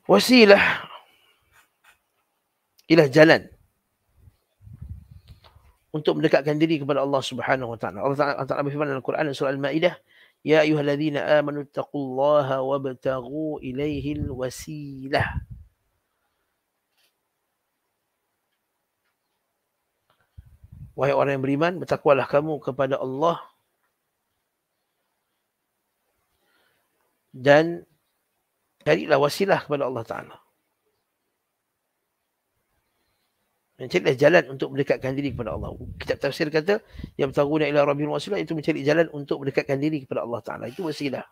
wasilah ialah jalan untuk mendekatkan diri kepada Allah Subhanahu wa taala. Allah taala ta berfirman dalam Quran surah Al-Maidah, "Ya ayyuhalladzina amanu taqullaha wabtaghu ilaihi al-wasilah." Wahai orang yang beriman, bertakwalah kamu kepada Allah dan carilah wasilah kepada Allah Ta'ala. Mencari jalan untuk mendekatkan diri kepada Allah. Kitab tafsir kata, yang bertaruna ila rabbil wasilah itu mencari jalan untuk mendekatkan diri kepada Allah Ta'ala. Itu wasilah.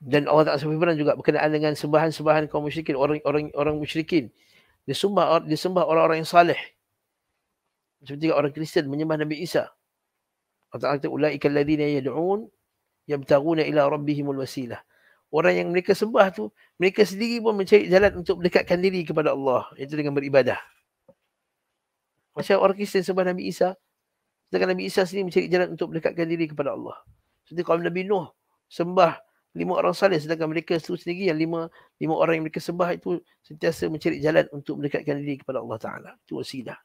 Dan Allah Ta'ala sebuah firman juga berkenaan dengan sembahan-sembahan kaum musyrikin, orang-orang orang musyrikin. Disembah, disembah orang-orang yang salih. Seperti orang Kristen menyembah Nabi Isa. Allah kata ulaiikal ladina yad'un yabtaguna ila rabbihimul wasilah. Orang yang mereka sembah tu, mereka sendiri pun mencari jalan untuk mendekatkan diri kepada Allah, iaitu dengan beribadah. Masa orang Kristian sembah Nabi Isa, sedangkan Nabi Isa sendiri mencari jalan untuk mendekatkan diri kepada Allah. Seperti kaum Nabi Nuh sembah lima orang saleh sedangkan mereka itu sendiri yang lima lima orang yang mereka sembah itu sentiasa mencari jalan untuk mendekatkan diri kepada Allah Taala. Itu wasilah.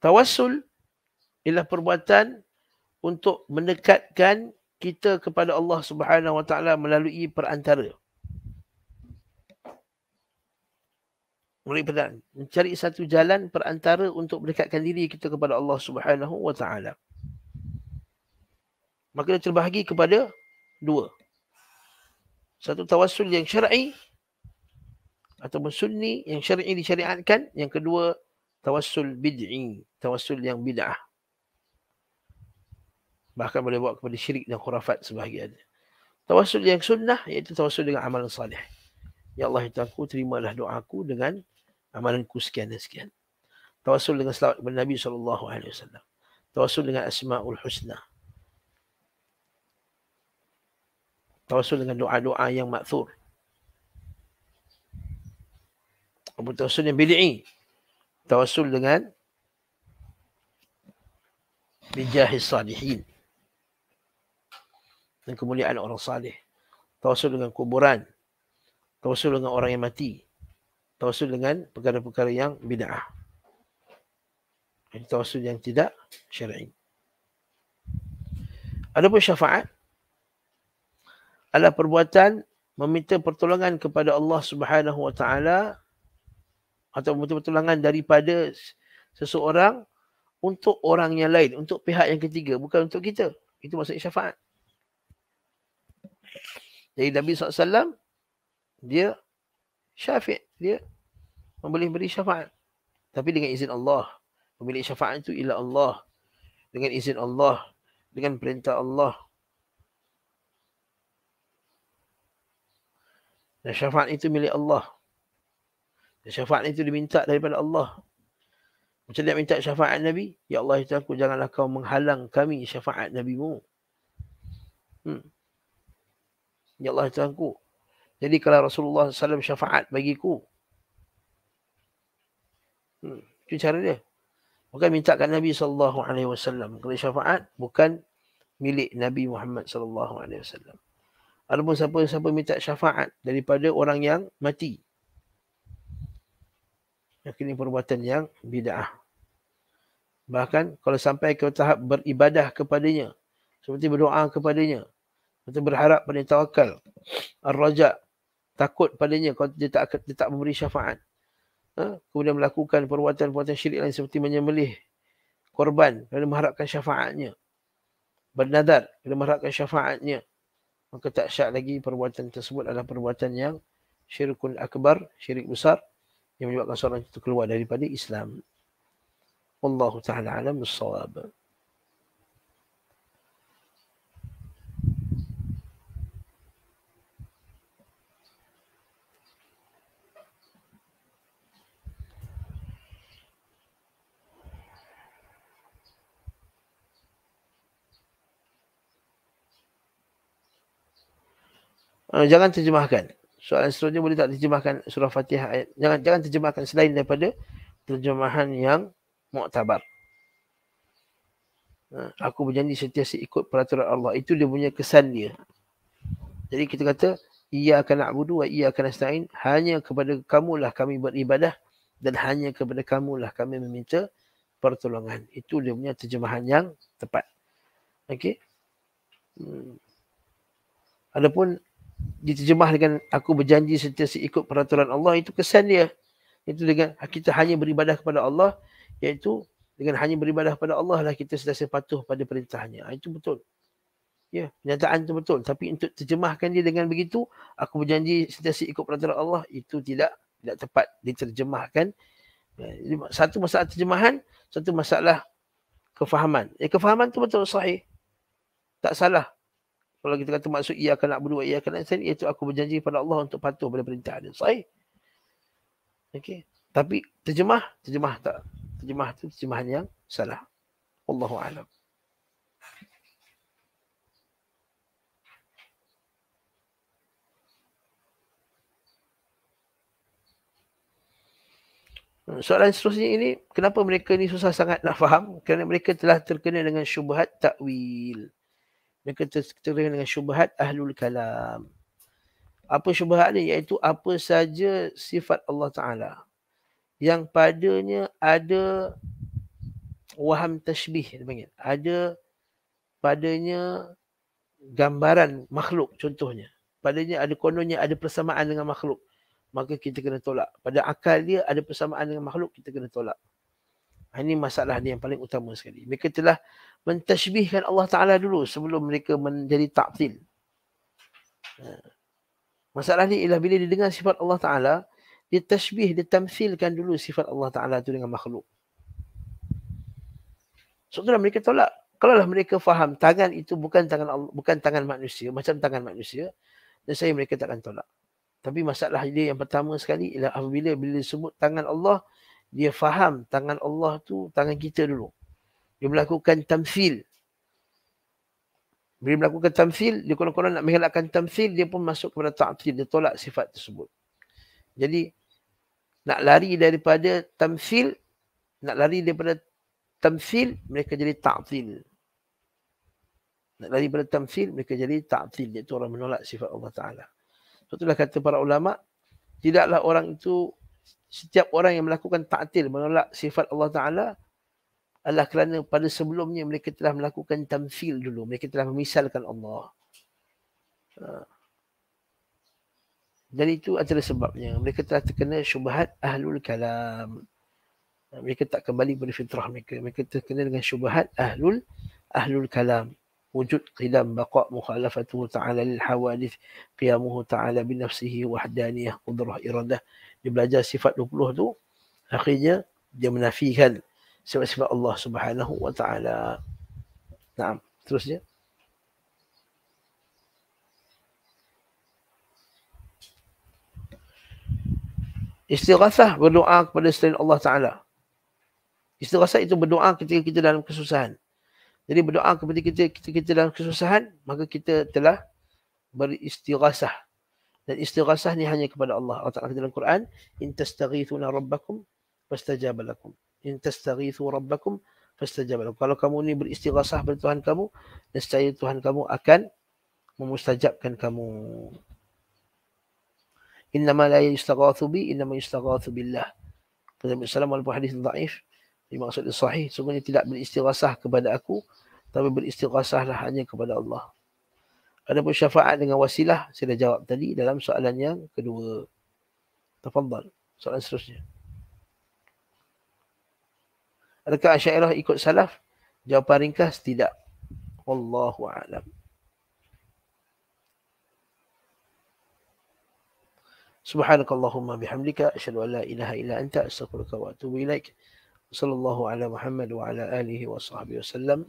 tawassul ialah perbuatan untuk mendekatkan kita kepada Allah Subhanahu Wa Taala melalui perantara. Mulai perdan mencari satu jalan perantara untuk mendekatkan diri kita kepada Allah Subhanahu Wa Taala. Maka dia terbahagi kepada dua. Satu tawassul yang syar'i ataupun sunni yang syar'i disyariatkan, yang kedua tawassul bid'i, tawassul yang bid'ah. Bahkan boleh bawa kepada syirik dan khurafat sebahagian. Tawassul yang sunnah iaitu tawassul dengan amalan salih. Ya Allah itu aku terimalah doaku dengan amalanku sekian dan sekian. Tawassul dengan selawat kepada Nabi saw. alaihi Tawassul dengan asmaul husna. Tawassul dengan doa-doa yang makthur. Abu tawassul yang bid'i, tawasul dengan bijahis salihin dan kemuliaan orang salih tawasul dengan kuburan tawasul dengan orang yang mati tawasul dengan perkara-perkara yang bid'ah ini tawasul yang tidak syar'i adapun syafaat adalah perbuatan meminta pertolongan kepada Allah Subhanahu wa taala atau pertolongan daripada seseorang untuk orang yang lain, untuk pihak yang ketiga, bukan untuk kita. Itu maksudnya syafaat. Jadi Nabi SAW, dia syafiq. Dia boleh beri syafaat. Tapi dengan izin Allah. memilih syafaat itu ialah Allah. Dengan izin Allah. Dengan perintah Allah. Dan syafaat itu milik Allah. Syafaat itu diminta daripada Allah. Macam dia minta syafaat Nabi. Ya Allah, ya aku janganlah kau menghalang kami syafaat NabiMu. Hmm. Ya Allah, ya aku. Jadi kalau Rasulullah SAW syafaat bagiku. Hmm. Itu cara dia. Bukan minta kat Nabi SAW. Kalau syafaat, bukan milik Nabi Muhammad SAW. Ada pun siapa-siapa minta syafaat daripada orang yang mati yang ini perbuatan yang bid'ah. Bahkan kalau sampai ke tahap beribadah kepadanya, seperti berdoa kepadanya, atau berharap pada tawakal, ar-raja, takut padanya kalau dia tak, dia tak memberi syafaat. Ha? Kemudian melakukan perbuatan-perbuatan syirik lain seperti menyembelih korban kerana mengharapkan syafaatnya. Bernadar kerana mengharapkan syafaatnya. Maka tak syak lagi perbuatan tersebut adalah perbuatan yang syirikun akbar, syirik besar yang menyebabkan seorang itu keluar daripada Islam. Wallahu taala alam bisawab. Ah, jangan terjemahkan soalan seterusnya boleh tak terjemahkan surah Fatihah ayat jangan jangan terjemahkan selain daripada terjemahan yang muktabar ha, aku berjanji sentiasa ikut peraturan Allah itu dia punya kesan dia jadi kita kata ia akan na'budu wa ia akan nasta'in hanya kepada kamulah kami beribadah dan hanya kepada kamulah kami meminta pertolongan itu dia punya terjemahan yang tepat okey hmm. adapun diterjemah dengan aku berjanji sentiasa ikut peraturan Allah itu kesan dia itu dengan kita hanya beribadah kepada Allah iaitu dengan hanya beribadah kepada Allah lah kita sentiasa patuh pada perintahnya ah, itu betul ya pernyataan itu betul tapi untuk terjemahkan dia dengan begitu aku berjanji sentiasa ikut peraturan Allah itu tidak tidak tepat diterjemahkan eh, satu masalah terjemahan satu masalah kefahaman ya kefahaman itu betul sahih tak salah kalau kita kata maksud ia akan nak berdua, ia akan nak sen, iaitu aku berjanji kepada Allah untuk patuh pada perintah dia. Sahih. Okey. Tapi terjemah, terjemah tak. Terjemah tu terjemahan yang salah. Allahu alam. Soalan seterusnya ini, kenapa mereka ini susah sangat nak faham? Kerana mereka telah terkena dengan syubhat takwil mereka tersekitaran dengan syubhat ahlul kalam. Apa syubhat ni? Iaitu apa saja sifat Allah Ta'ala yang padanya ada waham tashbih. Ada padanya gambaran makhluk contohnya. Padanya ada kononnya ada persamaan dengan makhluk. Maka kita kena tolak. Pada akal dia ada persamaan dengan makhluk, kita kena tolak. Ha, ini masalah dia yang paling utama sekali. Mereka telah mentashbihkan Allah Ta'ala dulu sebelum mereka menjadi ta'til. Ha. Masalah ni ialah bila dia dengar sifat Allah Ta'ala, dia tashbih, dia tamsilkan dulu sifat Allah Ta'ala tu dengan makhluk. Sebab so, mereka tolak. Kalau lah mereka faham tangan itu bukan tangan Allah, bukan tangan manusia, macam tangan manusia, dan saya mereka takkan tolak. Tapi masalah dia yang pertama sekali ialah apabila bila sebut tangan Allah, dia faham tangan Allah tu tangan kita dulu. Dia melakukan tamsil. Bila melakukan tamsil, dia konon-konon nak mengelakkan tamsil, dia pun masuk kepada ta'atil, dia tolak sifat tersebut. Jadi, nak lari daripada tamsil, nak lari daripada tamsil, mereka jadi ta'atil. Nak lari daripada tamsil, mereka jadi ta'atil. Itu orang menolak sifat Allah Ta'ala. Sebab itulah kata para ulama' Tidaklah orang itu setiap orang yang melakukan ta'til menolak sifat Allah Ta'ala adalah kerana pada sebelumnya mereka telah melakukan tamfil dulu. Mereka telah memisalkan Allah. Ha. Dan itu adalah sebabnya. Mereka telah terkena syubhat ahlul kalam. Ha, mereka tak kembali pada fitrah mereka. Mereka terkena dengan syubhat ahlul ahlul kalam. Wujud qilam baqa mukhalafatuhu ta'ala lil hawadith qiyamuhu ta'ala binafsihi wahdaniyah qudrah iradah dia belajar sifat 20 tu akhirnya dia menafikan sifat-sifat Allah Subhanahu wa taala. Naam, seterusnya. Istighasah berdoa kepada selain Allah Ta'ala. Istighasah itu berdoa ketika kita dalam kesusahan. Jadi berdoa ketika kita, ketika kita dalam kesusahan, maka kita telah beristighasah dan istighasah ni hanya kepada Allah. Allah Ta'ala dalam Quran, in tastaghithuna rabbakum fastajab lakum. In tastaghithu rabbakum fastajab lakum. Kalau kamu ni beristighasah kepada Tuhan kamu, nescaya Tuhan kamu akan memustajabkan kamu. Inna ma la yastaghathu bi inna ma yastaghathu billah. Kata Nabi sallallahu alaihi wasallam hadis dhaif, dia maksudnya sahih, sungguhnya tidak beristighasah kepada aku, tapi beristighasahlah hanya kepada Allah. Adapun syafaat dengan wasilah saya dah jawab tadi dalam soalan yang kedua. Tafadhal. Soalan seterusnya. Adakah Asy'ariyah ikut salaf? Jawapan ringkas tidak. Wallahu a'lam. Subhanakallahumma bihamdika asyhadu an la ilaha illa anta astaghfiruka wa atubu ilaik. Sallallahu ala Muhammad wa ala alihi wa sahbihi wasallam.